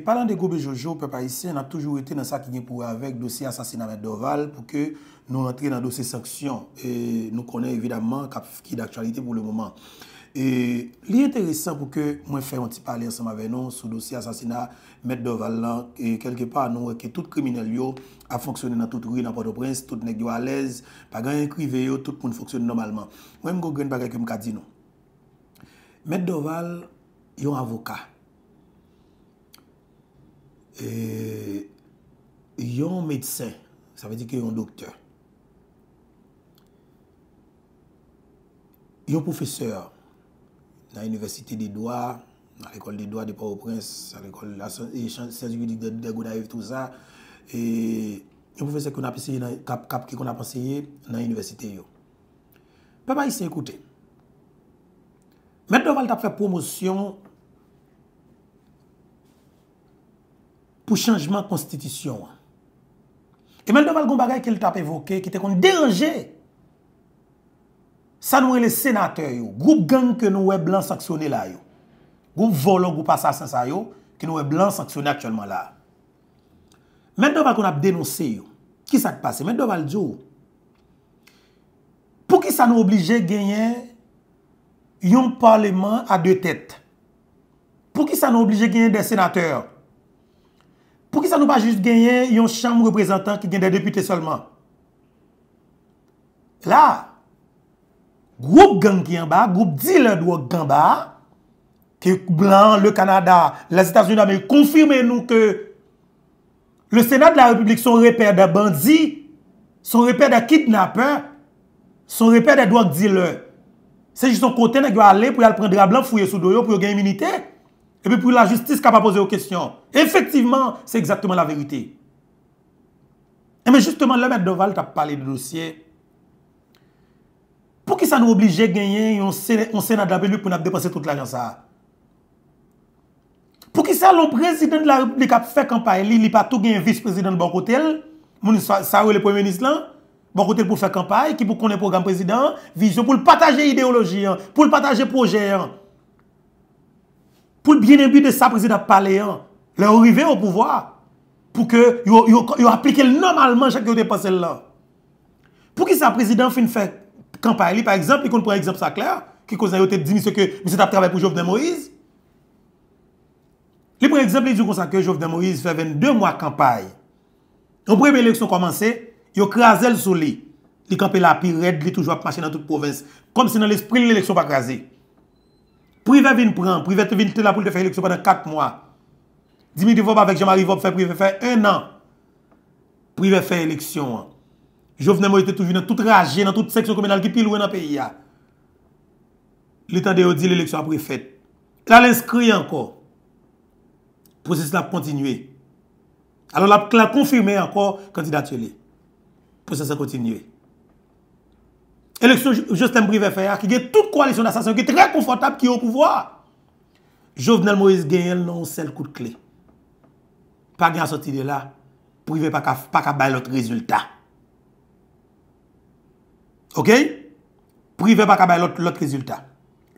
Palan de Goube Jojo, pepa isi, an a toujou ete nan sa ki nye pou avek dosi asasina Med Doval pou ke nou rentre nan dosi saksyon. E nou konen evidaman kapifki d'aktualite pou le mouman. E liye enteresan pou ke mwen fè mwen ti pale an sa ma venon sou dosi asasina Med Doval lan. E kelke pa an nou ke tout krimine liyo a fonksyonen nan tout gri nan Port-au-Prince, tout nek diwa alez. Pagan yon kri veyo, tout moun fonksyonen normalman. Mwen mgo gren bagay ke mka di nou. Med Doval yon avoka. E, yon medsen, sa ve di ki yon doktor, yon profeseur, nan universite e, di doa, nan rekol di doa, di pa ou prens, san rekol, sej yu di de goda ev, tout sa, e, yon profeseur ki yon apenseye, kap ki yon apenseye, nan universite yo. Pe pa yi se ekoute. Met do val tap fe promosyon, pou chanjman konstitisyon. E mèndo bal goun bagay ke l tap evoke, ki te kon deranje, sa nou e le senatè yo, goun gang ke nou e blan saksyonè la yo, goun volon, goun pasasens a yo, ke nou e blan saksyonè akchèlman la. Mèndo bal kon ap denonsè yo, ki sa te pase? Mèndo bal djo? Pou ki sa nou oblije genyen yon parlement a de tèt? Pou ki sa nou oblije genyen de senatè yo? Pou ki sa nou pa jist genyen yon chanm reprezentant ki gen den depute solman? La, group gang genba, group dealer doak genba, ki blan, le Kanada, la Zeta Zuname, konfirme nou ke le Senat de la Republik son repère de bandi, son repère de kidnappe, son repère de doak dealer. Se jison kote nan yo ale pou yo al prendra blan pou yo gen iminite? Se jison kote nan yo ale pou yo al prendra blan pou yo gen iminite? epi pou la justice kap ap pose ou kestyon. Efektiveman, se ekzaktman la verite. Emen, justeman, lèmèd de val tap pale de dosye. Pou ki sa nou oblije genyen, yon senat d'abelu pou nap depanse tout l'anyan sa. Pou ki sa lò prezident la republik ap fe kampaye, li li pa tou genye vice-prezident bankotel, mouni sa ou lè pou menis lan, bankotel pou fe kampaye, ki pou konen program prezident, vizyon pou l pataje ideologi, pou l pataje proje, pou l pataje proje, pou l'byenembi de sa prezidat paleyan, lè orive au pouvoi, pou ke yon aplike lè normalman chak yon depanse lè. Pou ki sa prezidat fin fè kampaye li, par exemple, yon kon prezidat sa kler, ki kon zè yon tè di misè ke misè ta trabè pou Jovden Moïse, li prezidat li yon kon sankè Jovden Moïse fè 22 mwa kampaye, yon prezidat lè lè lèksyon komanse, yon krasè lè sou li, li kampè la pi red, li toujou ap mache nan tout province, kon se nan lè spril lè lèksyon pa krasè. Privé vin pran, privè te vin te la pou lè fèy lèksyon banan 4 mwa. Dimi di vòb avèk jèmari vòb fèy privè fèy 1 an. Privè fèy lèksyon an. Jò vè mè mè ou tè tou vin nan tout ragè nan tout seksyon komenal ki pil wè nan pey ya. Lè tan de ou di lè lèksyon apre fèt. Lè alè nskri anko. Prosesse la p kontinuyè. Alè la p klè konfirmè anko kandidatye lè. Prosesse la kontinuyè. Eleksyon Juste M. Privé F.R. ki gen tout koalisyon d'assasin, ki gen trè konfortab ki yo pouvoi. Jovenel Moïse gen yon nan sel kou de kle. Pa gen an sotidè la, Privé pa ka bay lot rezultat. Ok? Privé pa ka bay lot rezultat.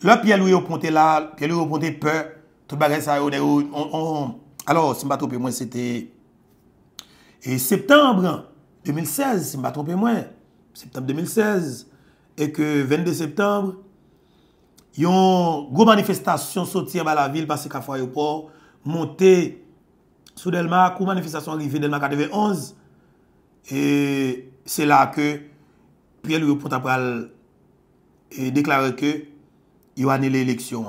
La piè lou yon ponte la, piè lou yon ponte pe, tout bagay sa yon, yon, yon, yon. Alo, si mba trompé mwen, sete. Et septembre 2016, si mba trompé mwen, septembre 2016, E ke 22 septembre, yon gwo manifestasyon sotir ba la vil pa se ka fwa yopor, monte sou delman, kwo manifestasyon rive delman kateve 11, e se la ke Piyel Yopo ta pral e, deklare ke yon ane l'eleksyon.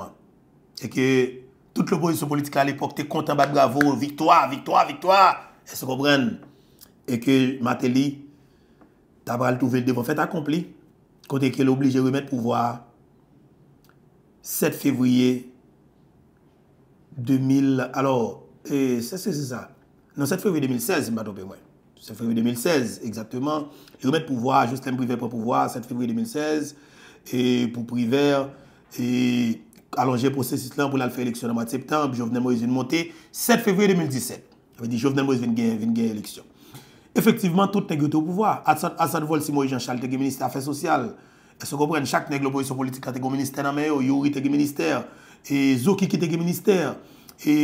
E ke tout l'oporisyon politika l'epokte kontan bat bravo, viktoa, viktoa, viktoa, e se kobren. E ke Mateli ta pral touve l'devon fèt akompli, kontè kè l'oblige remèd pou vwa 7 fevriyè 2016. Alors, se se se sa, nan 7 fevriyè 2016, mba dope mwen. 7 fevriyè 2016, ekzatèman, remèd pou vwa, justèm privè pou vwa 7 fevriyè 2016, pou privè, alonje pou se sit lan pou lal fè eleksyon anwa tseptan, jou vnen mwen yon monte, 7 fevriyè 2017. Avè di, jou vnen mwen yon ven gen eleksyon. Efektivman, tout nè gote ou pouvoi. Atsan vol si mou e jan chal teke minister afèr sosyal. E se kompren, chak nè globolisyon politik la teke minister nan mè yo, Yori teke minister, e Zoki teke minister, e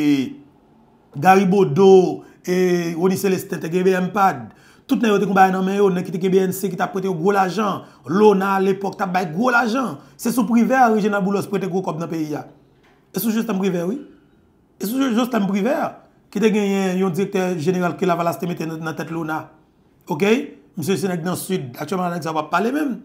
Garibo Do, e Onise Leste teke BMPAD. Tout nè yo teke mou bay nan mè yo, nan kiteke BNC ki ta prete ou gwo l'ajan. Lona l'epok ta bay gwo l'ajan. Se sou priver, reje nan boulos prete gwo komp nan peyi ya. E sou jostan priver, oui? E sou jostan priver? Kite gen yon direkter general ke la valas te mette nan tet lona. Ok? Mse Senek dans Sud, atyoman an ek sa wap pale men,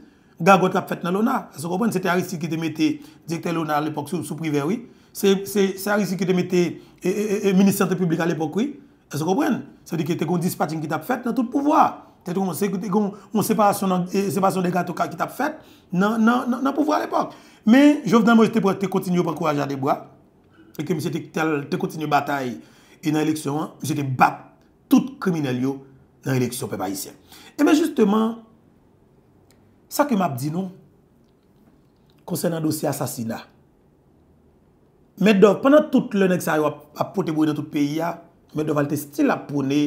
gagot ap fet nan lona. Se te ari si ki te mette direkter lona l'epok sou privé, oui. Se te ari si ki te mette Ministre de Santé Publique l'epok, oui. Se te kon dispatching ki tap fet nan tout pouvoi. Se te kon separasyon de gato ka ki tap fet nan pouvoi l'epok. Men, jov nan mwen, te kontinyo pankourajade boi. Mse te kontinyo bataye E nan eleksyon an, jete bat tout kriminal yo nan eleksyon pe Parisien. E eh men, justeman, sa ke map di nou, konsen nan dosi asasina. Mèdou, pwè nan tout lè nèk sa yo apote bouy nan tout peyi ya, mèdou valte stil apone,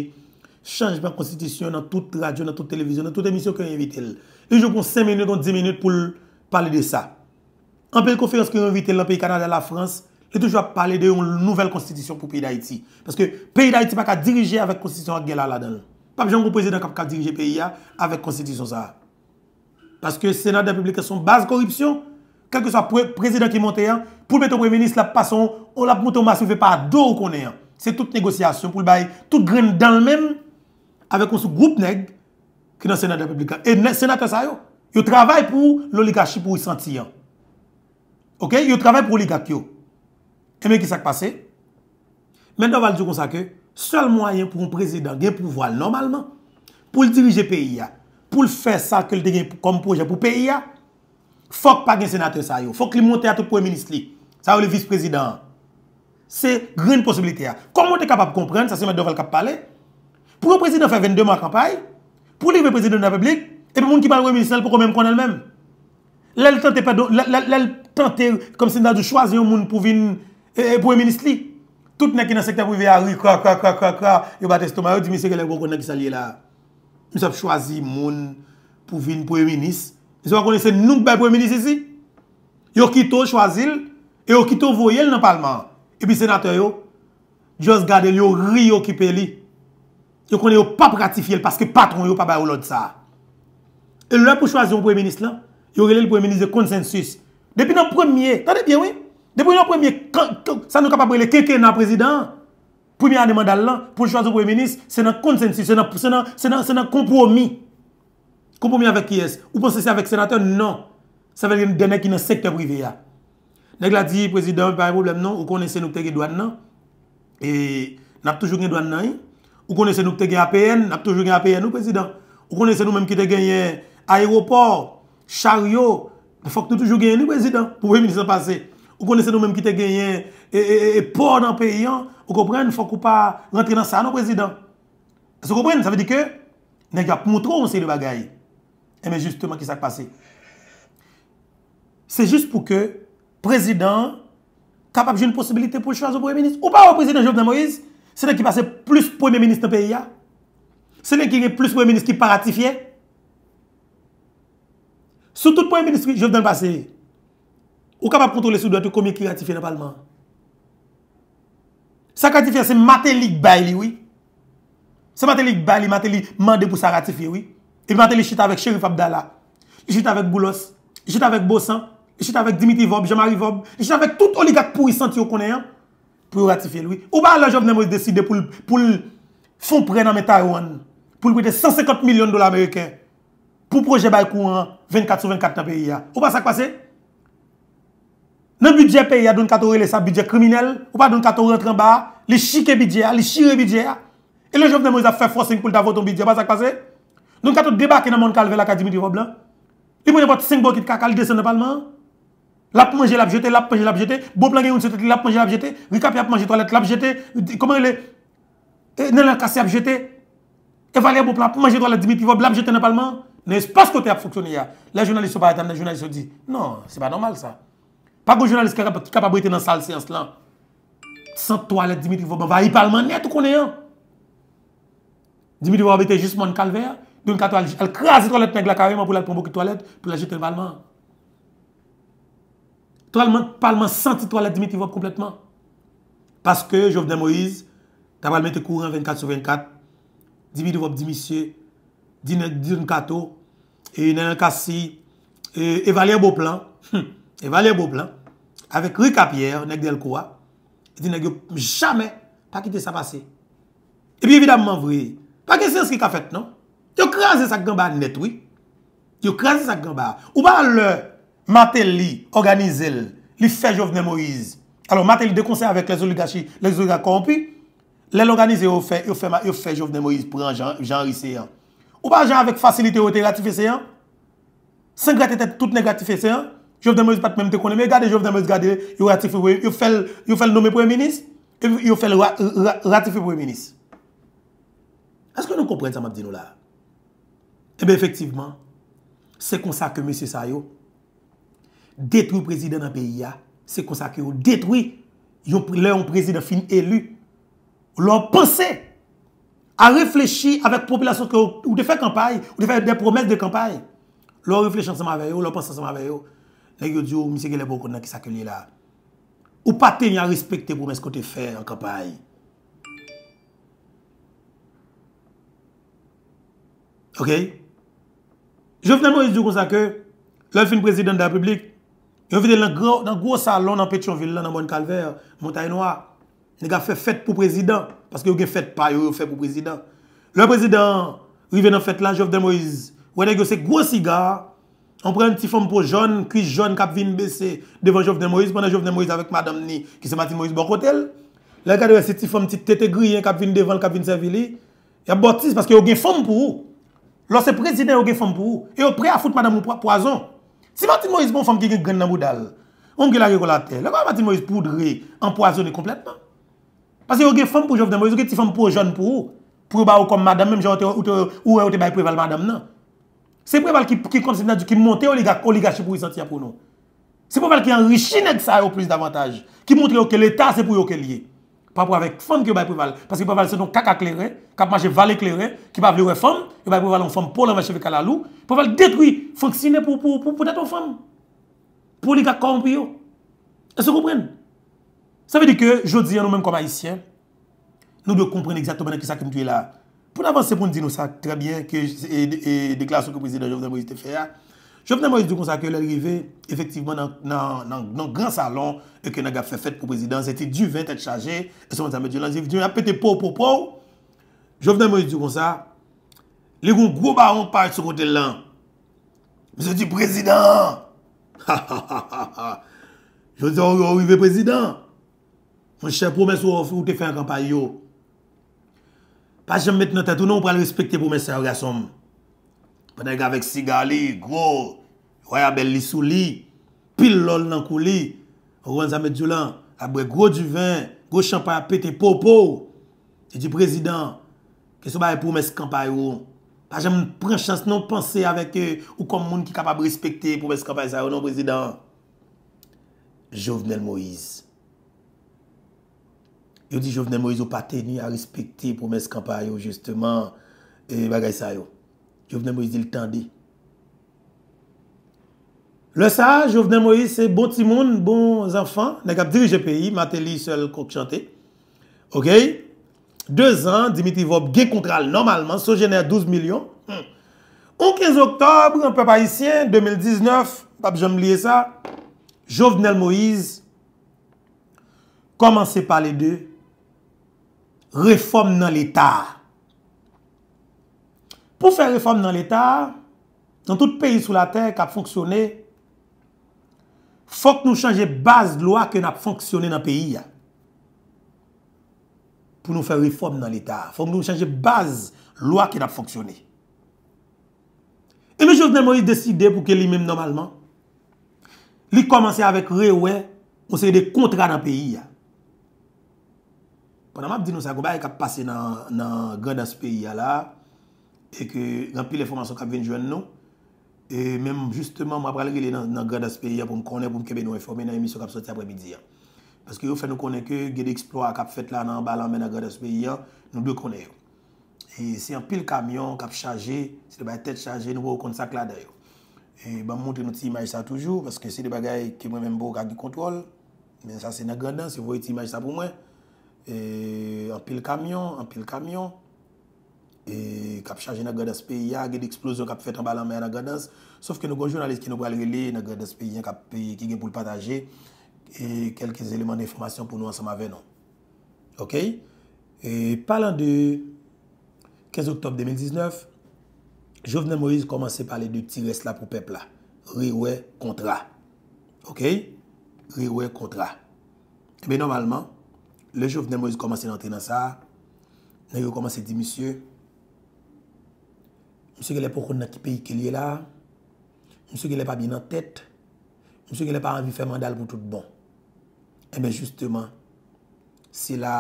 chanjman konstitusyon nan tout radyon, nan tout televizyon, nan tout emisyon kwen yon vitel. Li joun pou 5 minout, pou 10 minout pou pali de sa. An pe konferans kwen yon vitel la peyi Kanada la Frans, E toujwa pale de yon nouvel konstitisyon pou peyi d'Haïti. Paske peyi d'Haïti pa ka dirije avèk konstitisyon a gè la la dan. Pa mè jan kon prezident kap ka dirije peyi ya avèk konstitisyon sa. Paske Senat Republikan son base koripsyon. Kèlke sa prezident ki monte yan, pou mè ton pre-ministre la pa son, ou la pou mè ton masi ou fe pa do ou konen. Se tout negosyasyon pou l'bay, tout gren dan l'mèm avèk konsou groupe neg ki nan Senat Republikan. E Senat sa yo. Yo travay pou l'oligarchi pou yi senti yan. Yo travay pou oligarchi yo. Se eh men ki sak pase, men deval di kon sa ke, sol mwayen pou mwen prezident gen pou voal normalman, pou l dirije peyi ya, pou l fey sa ke l denye kompoje pou peyi ya, fok pa gen senatres a yo, fok li monte ato pou e ministri, sa ou le vice-prezident. Se gren posibilite a. Koman te kapap kompren, sa se men deval kap pale, pou mwen prezident fe ven de man kampay, pou li mwen prezident de la publik, epi moun ki pale ou e ministral pou kon men kon el men. Le l tante, le l tante, kom senatre chwaze yon moun pou vin prezident, E pou eminist li. Tout nek inan sekta pou vive a rikwa, kwa, kwa, kwa, kwa. Yo batestouman yo di misye ke le wakon nek salye la. Mi sap chwazi moun pou vin pou eminist. Mi sap wakon ese nouk bay pou eminist ezi. Yo kito chwazi l, yo kito voyel nan palman. E pi senator yo, just gade l yo re-okipe li. Yo kone yo pap ratifi l, paske patron yo pa bay ou lod sa. E l lè pou chwazi yon pou eminist lan, yo rele l pou eminist de konsensus. Depi nan premier, tade bien wèm? De pou yon premye, sa nou kapabrele keke nan prezident, premye aneman dal lan, pou chwaz yon premye menis, se nan konsensi, se nan kompromi. Kompromi avèk ki es? Ou konsensi avèk senatè? Non. Sa vèl gen denè ki nan sekte privé ya. Nèk la di, prezident, pari problem non, ou konese nou kte gen doan nan? E nap toujou gen doan nan yi? Ou konese nou kte gen APN? Nap toujou gen APN ou prezident? Ou konese nou menm ki te genye aéroport, charyo, pou pou toujou genye nou prezident? Pou premye menis anpasey. Ou konese nou menm ki te genyen E por nan peyi an Ou kopren, fok ou pa rentre nan sa nan prezident Sou kopren, sa ve di ke Nè gap moutro monsi le bagay E men justement ki sak pase Se jist pou ke Prezident Kapab jen posibilite pou chwaz ou prezident Ou pa ou prezident Jevdan Moise Se lè ki pase plus prezident nan peyi an Se lè ki gè plus prezident ki paratifye Sou tout prezident Jevdan Pasei Ou kapap kontrole sou do etou komye ki ratifiye nan palman? Sa ratifiye se mate li gbay li, oui. Se mate li gbay li, mate li mande pou sa ratifiye, oui. E mate li chita avek Sherif Abdallah. I chita avek Boulos. I chita avek Bossan. I chita avek Dimitri Vaub, Jean-Marie Vaub. I chita avek tout oligak pourissanti yo konen. Pou yo ratifiye, oui. Ou pa la jo vnen mo yi deside pou l'fon pre nan me Taiwan. Pou l'kwite 150 milyon dola Ameriken. Pou proje bay kou an 24 sou 24 tapè ya. Ou pa sa kwasi? le budget pays a donné kato les un budget criminel, ou pas rentre en bas, li budget, li chire budget. et le jeune Moïse a fait ton budget, ba ça k'pase? Don kato debake dans monde de la ka de 5 bokit kaka, descend desen nan l'a Lap la lap jete, la manje, lap plan l'a yon sotet, lap manje, lap jete. a yap manje, de lap jete. Koman yon le? Nen lan kase yap et Evalye plan, toilette nest pas ce a fonctionné hein? Les journalistes pas les journalistes se disent non, c'est pas normal ça. Pag ou jounalist ki kapabri te nan sal seans lan, san toalet Dimitri Voban, va yi palman net ou konen. Dimitri Voban te jist moun kalver, el krasi toalet ten glakareman pou lal pombo ki toalet, pou lal jeten valman. Toalman palman santi toalet Dimitri Voban kompletman. Paske Jovden Moise, tabalmente kouran 24 sou 24, Dimitri Voban dimisye, din kato, e nan kasi, e euh, valyen bo plan, hm, E valè bo plan, avèk Rika Pierre, nèk dèl kouwa, di nèk yo jame pa kite sa pase. E pi evidamman vre, pa kè sè sè ki ka fèt nan, yo kranze sa gamba net wè, yo kranze sa gamba. Ou pa lè, Matel li, organize lè, li fè jòvne Moïse. Alors Matel li dekonsè avèk lè zoligachi, lè zoligachi kompi, lè l'organize yo fè, yo fè jòvne Moïse pou an janri seyan. Ou pa jan avèk fasilite yo te gratife seyan, sen gratite tout ne gratife seyan, Jov dan Moïse pat mèm te konè, mè gade, jov dan Moïse gade, yo ratifi pou yon, yo fel, yo fel nomè pou yon minis, yo fel ratifi pou yon minis. Aske nou kompren sa map di nou la? Ebe, efektivman, se konsak M. Sayo, detrou prezident an PIA, se konsak yo, detrou, leon prezident fin elu, lor pense, a reflechi avèk popilasyon ou de fè kampay, ou de fè promès de kampay, lor reflech ansama avè yo, lor pense ansama avè yo, Nèk yo diyo, misye gè lè bon kon nan ki sakè li la. Ou patè mè an respekte pou mè skote fè an kapay. Ok? Jovden Moïse diyo kon sakè. Lèl fin prezident de la publik. Lèl fin lèl nan gros salon nan Petionville lan nan Bonne Calvert. Montagne Noir. Nèk a fè fèt pou prezident. Paske yon gen fèt pa, yon fèt pou prezident. Lèl prezident, wèl ven nan fèt la, jovden Moïse. Wèl nèk yo se gros sigar, On pren ti fom pou joun, kris joun, kapvin bese, devan Jovden Moïse, pwanda Jovden Moïse avèk madam ni, ki se matin Moïse bòk otel. Lèkade wè se ti fom ti tete gri, kapvin devan, kapvin servili. Ya bòtis, paske yon gen fom pou ou. Lò se prezident yon gen fom pou ou. Yon pre a fout madam ou poason. Ti matin Moïse bon fom ki gen gen nan moudal. On gen la rigolate. Lèkade wè se matin Moïse poudre, an poasoni kompletman. Paske yon gen fom pou Jovden Moïse, yon gen ti fom pou ou joun pou ou. Prouba ou kom madam, Se pou eval ki konsepna di ki monte oligak, oligak chibou isantia pou nou. Se pou eval ki anri chinek sa yo plus davantage. Ki montre yo ke leta, se pou yo ke liye. Pa pou avek fom ki ou bay pou eval. Paske ou bay pou eval se don kakaklere, kapmache valeklere, ki bay vlou refom. Ou bay pou eval an fom pou len vacheve kalalou. Ou bay pou eval detri foksine pou dato fom. Poligak kou an priyo. E se kou pren. Sa ve di ke, jodi an nou menm kou ma isyen. Nou dwe kompren ekzatou menen ki sa koum tuye la. Poun avanse pou nou di nou sa, trebyen, ke dekla sou ke prezident Jovna Moïse te fè ya, Jovna Moïse di kon sa ke lè rive, efektivman nan gran salon, e ke nag a fè fèt pou prezident, zè ti du vin tèt chajè, e sou mè sa mè di lan, zè ti di mè apè te pou pou pou, Jovna Moïse di kon sa, lè kon gro baron pa yon sou kote lan, mè se di prezident, ha ha ha ha ha ha, Jovna Moïse yon rive prezident, mè se chè pou mè sou ou te fè yon kampay yo, Pa jèm mèt nan tèt ou nan ou pral rispektè pou mè sè yò gasom. Pwè nè gavèk sigali, gwo, wè yabel lisou li, pil lol nan kou li, wè wè zame djoulan, abwè gwo du vin, gwo champan apè te popo, e di prezidant, kè sou bè pou mè skampay ou. Pa jèm pran chans nan pansè avèk ou kom moun ki kapab rispektè pou mè skampay sa yò nan prezidant. Jovenel Moïse. Yo di Jovenel Moïse ou pa teni a respekte pou mes kampa yo justeman E bagay sa yo Jovenel Moïse di l'tan di Le sa, Jovenel Moïse se bon timoun, bon zanfan Nek ap dirije peyi, mate li sel kok chante Ok Deux an, Dimitri Vop ge kontral normalman, so jener 12 milyon On 15 oktob, an pe pa yisien, 2019 Bab jom liye sa Jovenel Moïse Koman se pale de ou Reform nan l'Etat. Po fè reform nan l'Etat, nan tout peyi sou la tek ap fonksyonè, fòk nou chanje base lwa ke nap fonksyonè nan peyi ya. Po nou fè reform nan l'Etat, fòk nou chanje base lwa ke nap fonksyonè. E mè jòvnè mò yi deside pou ke li mèm normalman. Li komanse avèk re wè, mò se yè de kontra nan peyi ya. Pon an ap di nou sa kon baye kap pase nan Grand Asperia la, e ke yon pil informasyon kap ven jwen nou, e menm justman mwa pral gele nan Grand Asperia pou m konen pou m kebe nou informe nan emisyon kap soti apre midi ya. Paske yo fè nou konen ke ge de eksplo a kap fet la nan balan men nan Grand Asperia, nou dè konen yo. E se yon pil kamyon kap chaje, se yon baye tet chaje, nou wou kont sak la dayo. E ban mwote nou ti imaj sa toujou, paske se yon bagay ke mwen menm bo kak di kontrol, men sa se nan Grand Asperia, se woye ti imaj sa pou mwen, E, anpil kamyon, anpil kamyon e kap chaje nagadans pe ya, ge di eksplosyon kap fetan balan mey nagadans, sauf ke nou gon jounalise ki nou bral rele, nagadans pe yon kap pe ki gen pou l pataje e kelke zileman de informasyon pou nou ansama venon ok e palan de 15 oktob 2019 Jovenel Maurice komanse pale de ti res la pou pepla, riwe kontra ok riwe kontra ebe eh normalman Le jovnen Moise komanse nan tre nan sa, nan yo komanse di misye, msye genè pou kon nan ki peyi ke liye la, msye genè pa bin nan tèt, msye genè pa anvi fè mandal pou tout bon. E eh men justeman, se la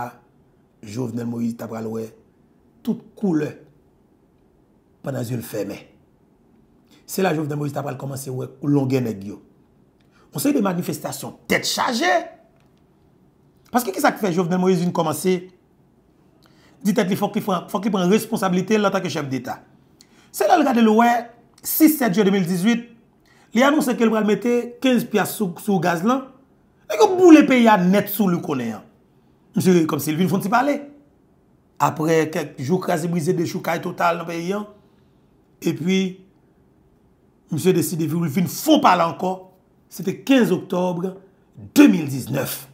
jovnen Moise tabral we, tout koule, panan zil fè men. Se la jovnen Moise tabral komanse we, ou lon genè genyo. Monsen yo de manifestasyon, tèt chage! Paske ki sa ki fè Jouvenel Moïse vin komanse? Dite li fòk li fòk li pren responsabilite l lantakè chèp d'Etat. Se lal gade louè, 6-7 Jouvenel 2018, li anonsè ke l pral metè 15 pias sou gaz lan, e kò bou lè pe ya net sou lou konè yon. Mse, kom Silvin, fòn ti pale? Apre kek jou krasi brise de chou kaj total nan pe yon, e pi, mse desi de vin fòn pale ankon, se te 15 Oktobre 2019.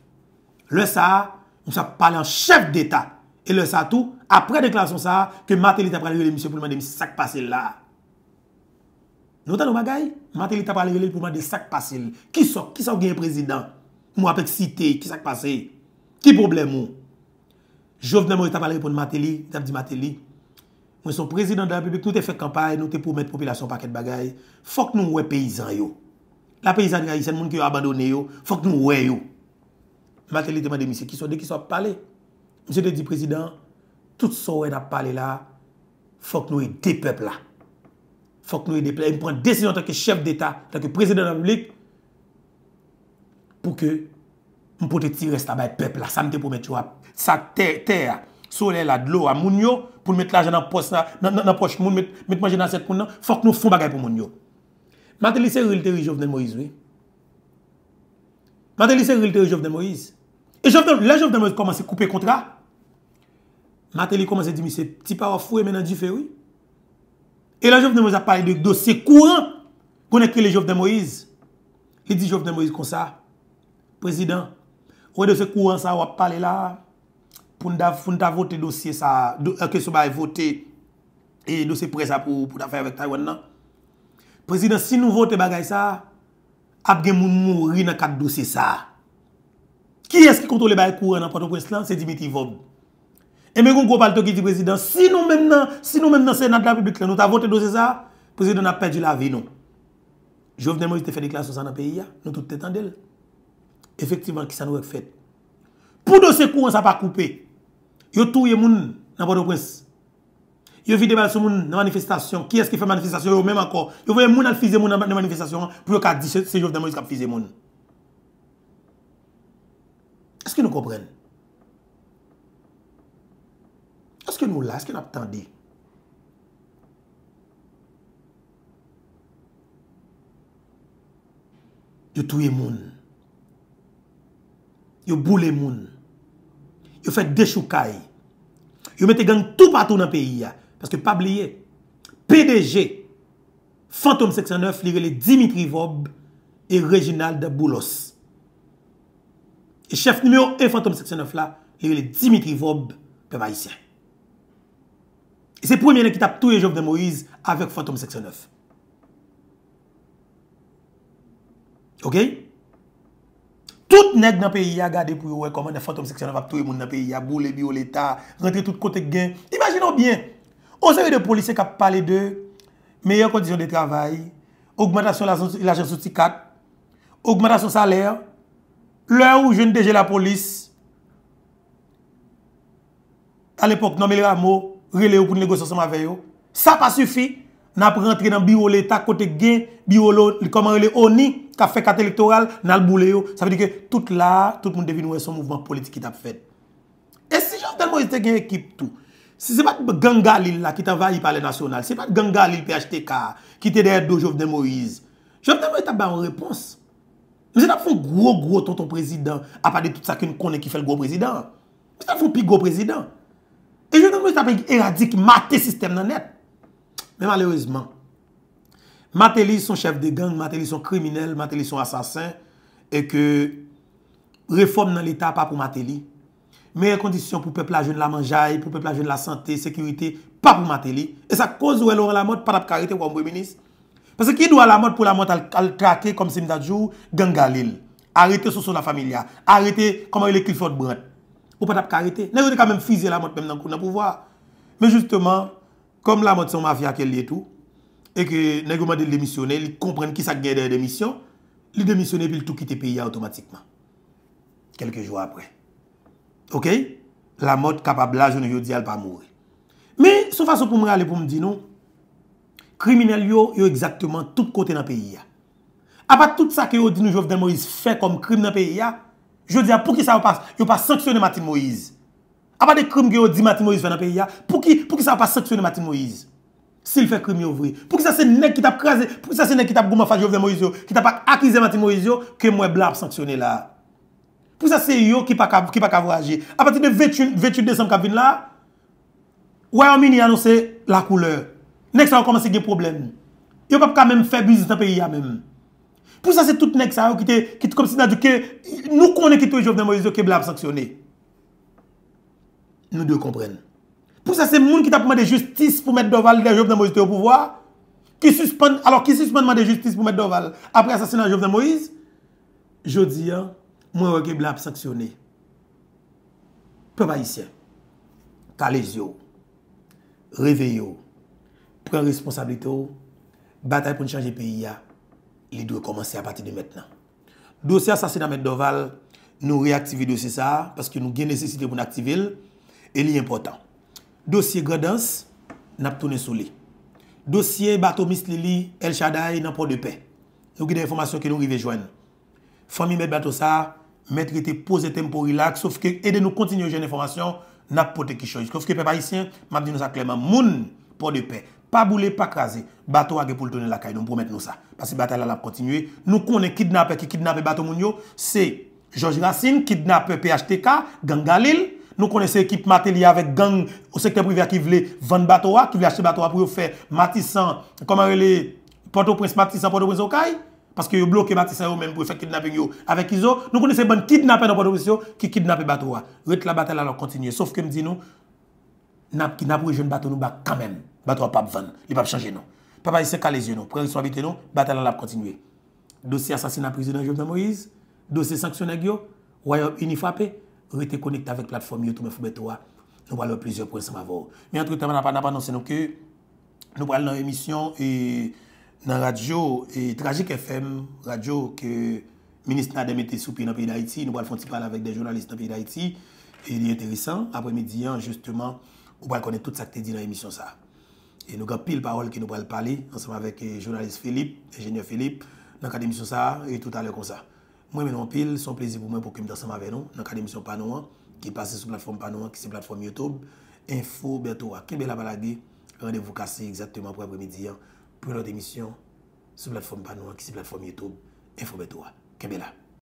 Le sa, ou sa pale an chef d'Etat. E le sa tou, apre dekla son sa, ke Mateli tapale yole msye pou man demis sakpase la. Notan ou magay? Mateli tapale yole pou man demis sakpase la. Ki sok? Ki sok gen prezident? Mwa pek site, ki sakpase? Ki problem ou? Jove nan mwen tapale yole pou Mateli, tap di Mateli, mwen son prezident de la pepe, nou te fek kampay, nou te pou men population paket bagay, fok nou we peyizan yo. La peyizan yo, sen moun ki yo abandone yo, fok nou we yo. Matelite mwen de misye ki so de ki so pale. Mwen se te di prezident, tout so wey na pale la, fok nou e de pepla. Fok nou e de pepla. Mwen pren desisyon tak ke chef d'eta, tak ke prezident an oublik, pou ke mwen pote ti resta bay pepla. Sa mte pou met chwa. Sa te, te, a, so le la dlo a moun yo, pou mwen te laje nan pos nan, nan pos moun, mwen te manje nan set moun nan, fok nou foun bagay pou moun yo. Matelite mwen de misye ki so de ki so pale. E la jov de Moïse komanse koupe kontra. Mateli komanse di mi se pti pa wafou e menan di fe ou. E la jov de Moïse apaye de dosye kouran. Kounen ki le jov de Moïse. E di jov de Moïse kon sa. Prezident. Kouye dosye kouran sa wap pale la. Poun ta vote dosye sa. Kè sou baye vote. E dosye pre sa pou ta faye vek Taiwan nan. Prezident, si nou vote bagay sa. Ape gen moun moun rina kat dosye sa. Ki eski kontole baye kouren anpato prens lan? Se Dimitri Vob. Emen kon kou pal to ki di prezident, si nou menmen nan, si nou menmen nan se nan la publik lan, nou ta vote do se sa, prezident nan ap pedi la vi nou. Jove de Moïse te fè di klasyon sa nan peyi ya, nou tout etan del. Efektivman ki sa nou ek fèd. Pou do se kouren sa pa koupe, yo touye moun anpato prens. Yo fide bal sou moun nan manifestasyon, ki eski fè manifestasyon yo menman kon, yo fè moun nan fizé moun nan manifestasyon, pou yo ka di se Jove de Moïse kap fizé moun. Eske nou kompren? Eske nou la? Eske nou ap tan di? Yo touye moun. Yo boule moun. Yo fèk deshou kaj. Yo mette gang tout patoun an peyi ya. Paske pab liye. PDG. Fantom 69 li rele Dimitri Vob e Reginald Boulos. E chef numéro 1 fantom seksyon 9 la, yon yon le Dimitri Vaub, pe maïsien. E se pou yon yon ki tap tou yon jok de Moïse, avek fantom seksyon 9. Ok? Tout nèk nan pe yon yagade pou yon wèkoman, yon fantom seksyon 9 ap tou yon moun nan pe yon yagade, boule biyo l'Etat, rentre tout kote gen. Imaginon bien, on se yon de polisè kap pale de, meyèr kondisyon de travay, augmantasyon l'agent souci kat, augmantasyon salèr, Lè ou jwen deje la polis, al epok nanmèlè la mò, re lè ou pou nègo sòsèm avè yo, sa pa sufi, nan ap rentre nan biro lè ta kote gen, biro lò, koman re lè o ni, ka fè kate elektoral, nan al bou lè yo, sa fè di ke tout la, tout moun devin wè son mouvment politik ki tap fèd. E si Jovden Moïse te gen ekip tou, se se pat ganga lè la ki ta va yi pale nasyonal, se se pat ganga lè yi pi achete ka, ki te der do Jovden Moïse, Jovden Moïse tap ba an repons, Mwen se ta fon gro gro tonton prezident apade tout sa ki nou konen ki fel gro prezident. Mwen se ta fon pi gro prezident. E jenon mwen se ta fon eradik mate sistem nan net. Men malerezman, mate li son chef de gang, mate li son kriminel, mate li son asasin, e ke reform nan l'Etat pa pou mate li. Meye kondisyon pou pepla jen la manjaye, pou pepla jen la sante, sekurite, pa pou mate li. E sa koz wè lor la mot, pa tap karite wè mwen mwenis. Pese ki nou a la mot pou la mot al trake kom si mta djou gangalil. Arrete sou sou la familia. Arrete kom a yon ekil fote bret. Ou pat ap karite. Ne yon de kamem fizye la mot mem nan kounan pou vwa. Me justeman, kom la mot son ma fia ke li etou. E ke ne yon man de demisyone, li kompren ki sa gen der demisyon. Li demisyone pi l tou kite piya otomatikman. Kelke jou apre. Ok? La mot kapabla, jounen yon di al pa mouri. Me, sou faso pou mre ale pou mdi nou. kriminel yo yo ekzaktouman tout kote nan peyi ya. A pa tout sa ke yo di nou Jovden Moïse fe kom krim nan peyi ya, jo di ya pou ki sa yo pa sanksyone Mati Moïse. A pa de krim ge yo di Mati Moïse fe nan peyi ya, pou ki sa yo pa sanksyone Mati Moïse, si li fe krim yo vri. Pou ki sa se nek ki tap krasi, pou ki sa se nek ki tap gouman fach Jovden Moïse yo, ki tap akize Mati Moïse yo, ke mwen blap sanksyone la. Pou ki sa se yo ki pa kavraje. A pa ti de vetune de sam kabine la, wè yon mini anose la kouleur. Nèk sa wè koman se gè problem. Yo pap kame mèm febiz ou sa pe yè mèm. Pou sa se tout nèk sa wè ki te, ki te kom si nan dike, nou konen ki tou yon Jovna Moise wè ki blab saksyonè. Nou dè yon kompren. Pou sa se moun ki tap mèm de justice pou mèm de val li la Jovna Moise te wè pou wè, ki suspèn, alò ki suspèn mèm de justice pou mèm de val apre saksyonè la Jovna Moise, jo di ya, mèm wè ki blab saksyonè. Pe ma yi sien. Kale yo. Reve yo. pren responsabilite ou, batay pou nou chanje peyi ya, li dwe komanse a pati de metnan. Dosye asasina men doval, nou reaktive dosye sa, paske nou gen nesesite pou nou aktive, e li important. Dosye gredans, nap tounen sou li. Dosye batou mist li li, el chaday nan pou de pe. Yon ki de informasyon ki nou rive jwen. Fami men batou sa, men trite pou zetem pou rilak, soufke ede nou kontinye ou jen informasyon, nap pote ki choy. Soufke pe parisyen, mabdi nou sa kleman, moun pou de pe. pa boule, pa kaze, batowa ge pou l'tone lakay, nou mpromet nou sa, pasi batowa lalap kontinue, nou konen kidnapè ki kidnapè batow moun yo, se George Racine, kidnapè PHTK, gang Galil, nou konen se ekip mateli ya vek gang ou sekte privya ki vle van batowa, ki vle achete batowa pou yo fe matisan, komarele, portoprense matisan portoprense wakay, paske yo bloke matisan yo men pou yo fe kidnapè yo avèk izo, nou konen se bon kidnapè nan portoprense yo, ki kidnapè batowa, wet la batowa lalap kontinue, saf ke mdi nou, Bata wap ap van, li wap ap chanje nou. Papa yi se ka lesye non. nou, preriswa biten nou, bata lalap kontinwe. Dosye asasina prezident Jovna Moïse, dosye sanksyonè gyo, woye yon inifwapè, rete konekte avèk platform yotou mè fwobè towa. Nou wale wap prezion prezion ma vò. Mi antre teman apan apan anse non, nou ke, nou wale nan emisyon, nan radyo, tragik FM, radyo, ke minist nan demete sou pi nan pi d'Haïti, nou wale fon ti pale avèk de jounalist nan pi d'Haïti, e li yon teresan, apre medyan E nou ka pil parol ki nou pral pali ansanm avèk euh, jounalist Filip, enjènyer Filip, nan ka demisyon sa, e tout alè kon sa. Mwen menon pil, son plezi pou mwen pou kem da sanm avè non, nan ka demisyon panouan, ki pase sou platform panouan, ki se platform Youtube, info betouwa. Kebe la baladi, randevou kase exaktèman pou apre midi an, pou nou demisyon sou platform panouan, ki se platform Youtube, info betouwa. Kebe la.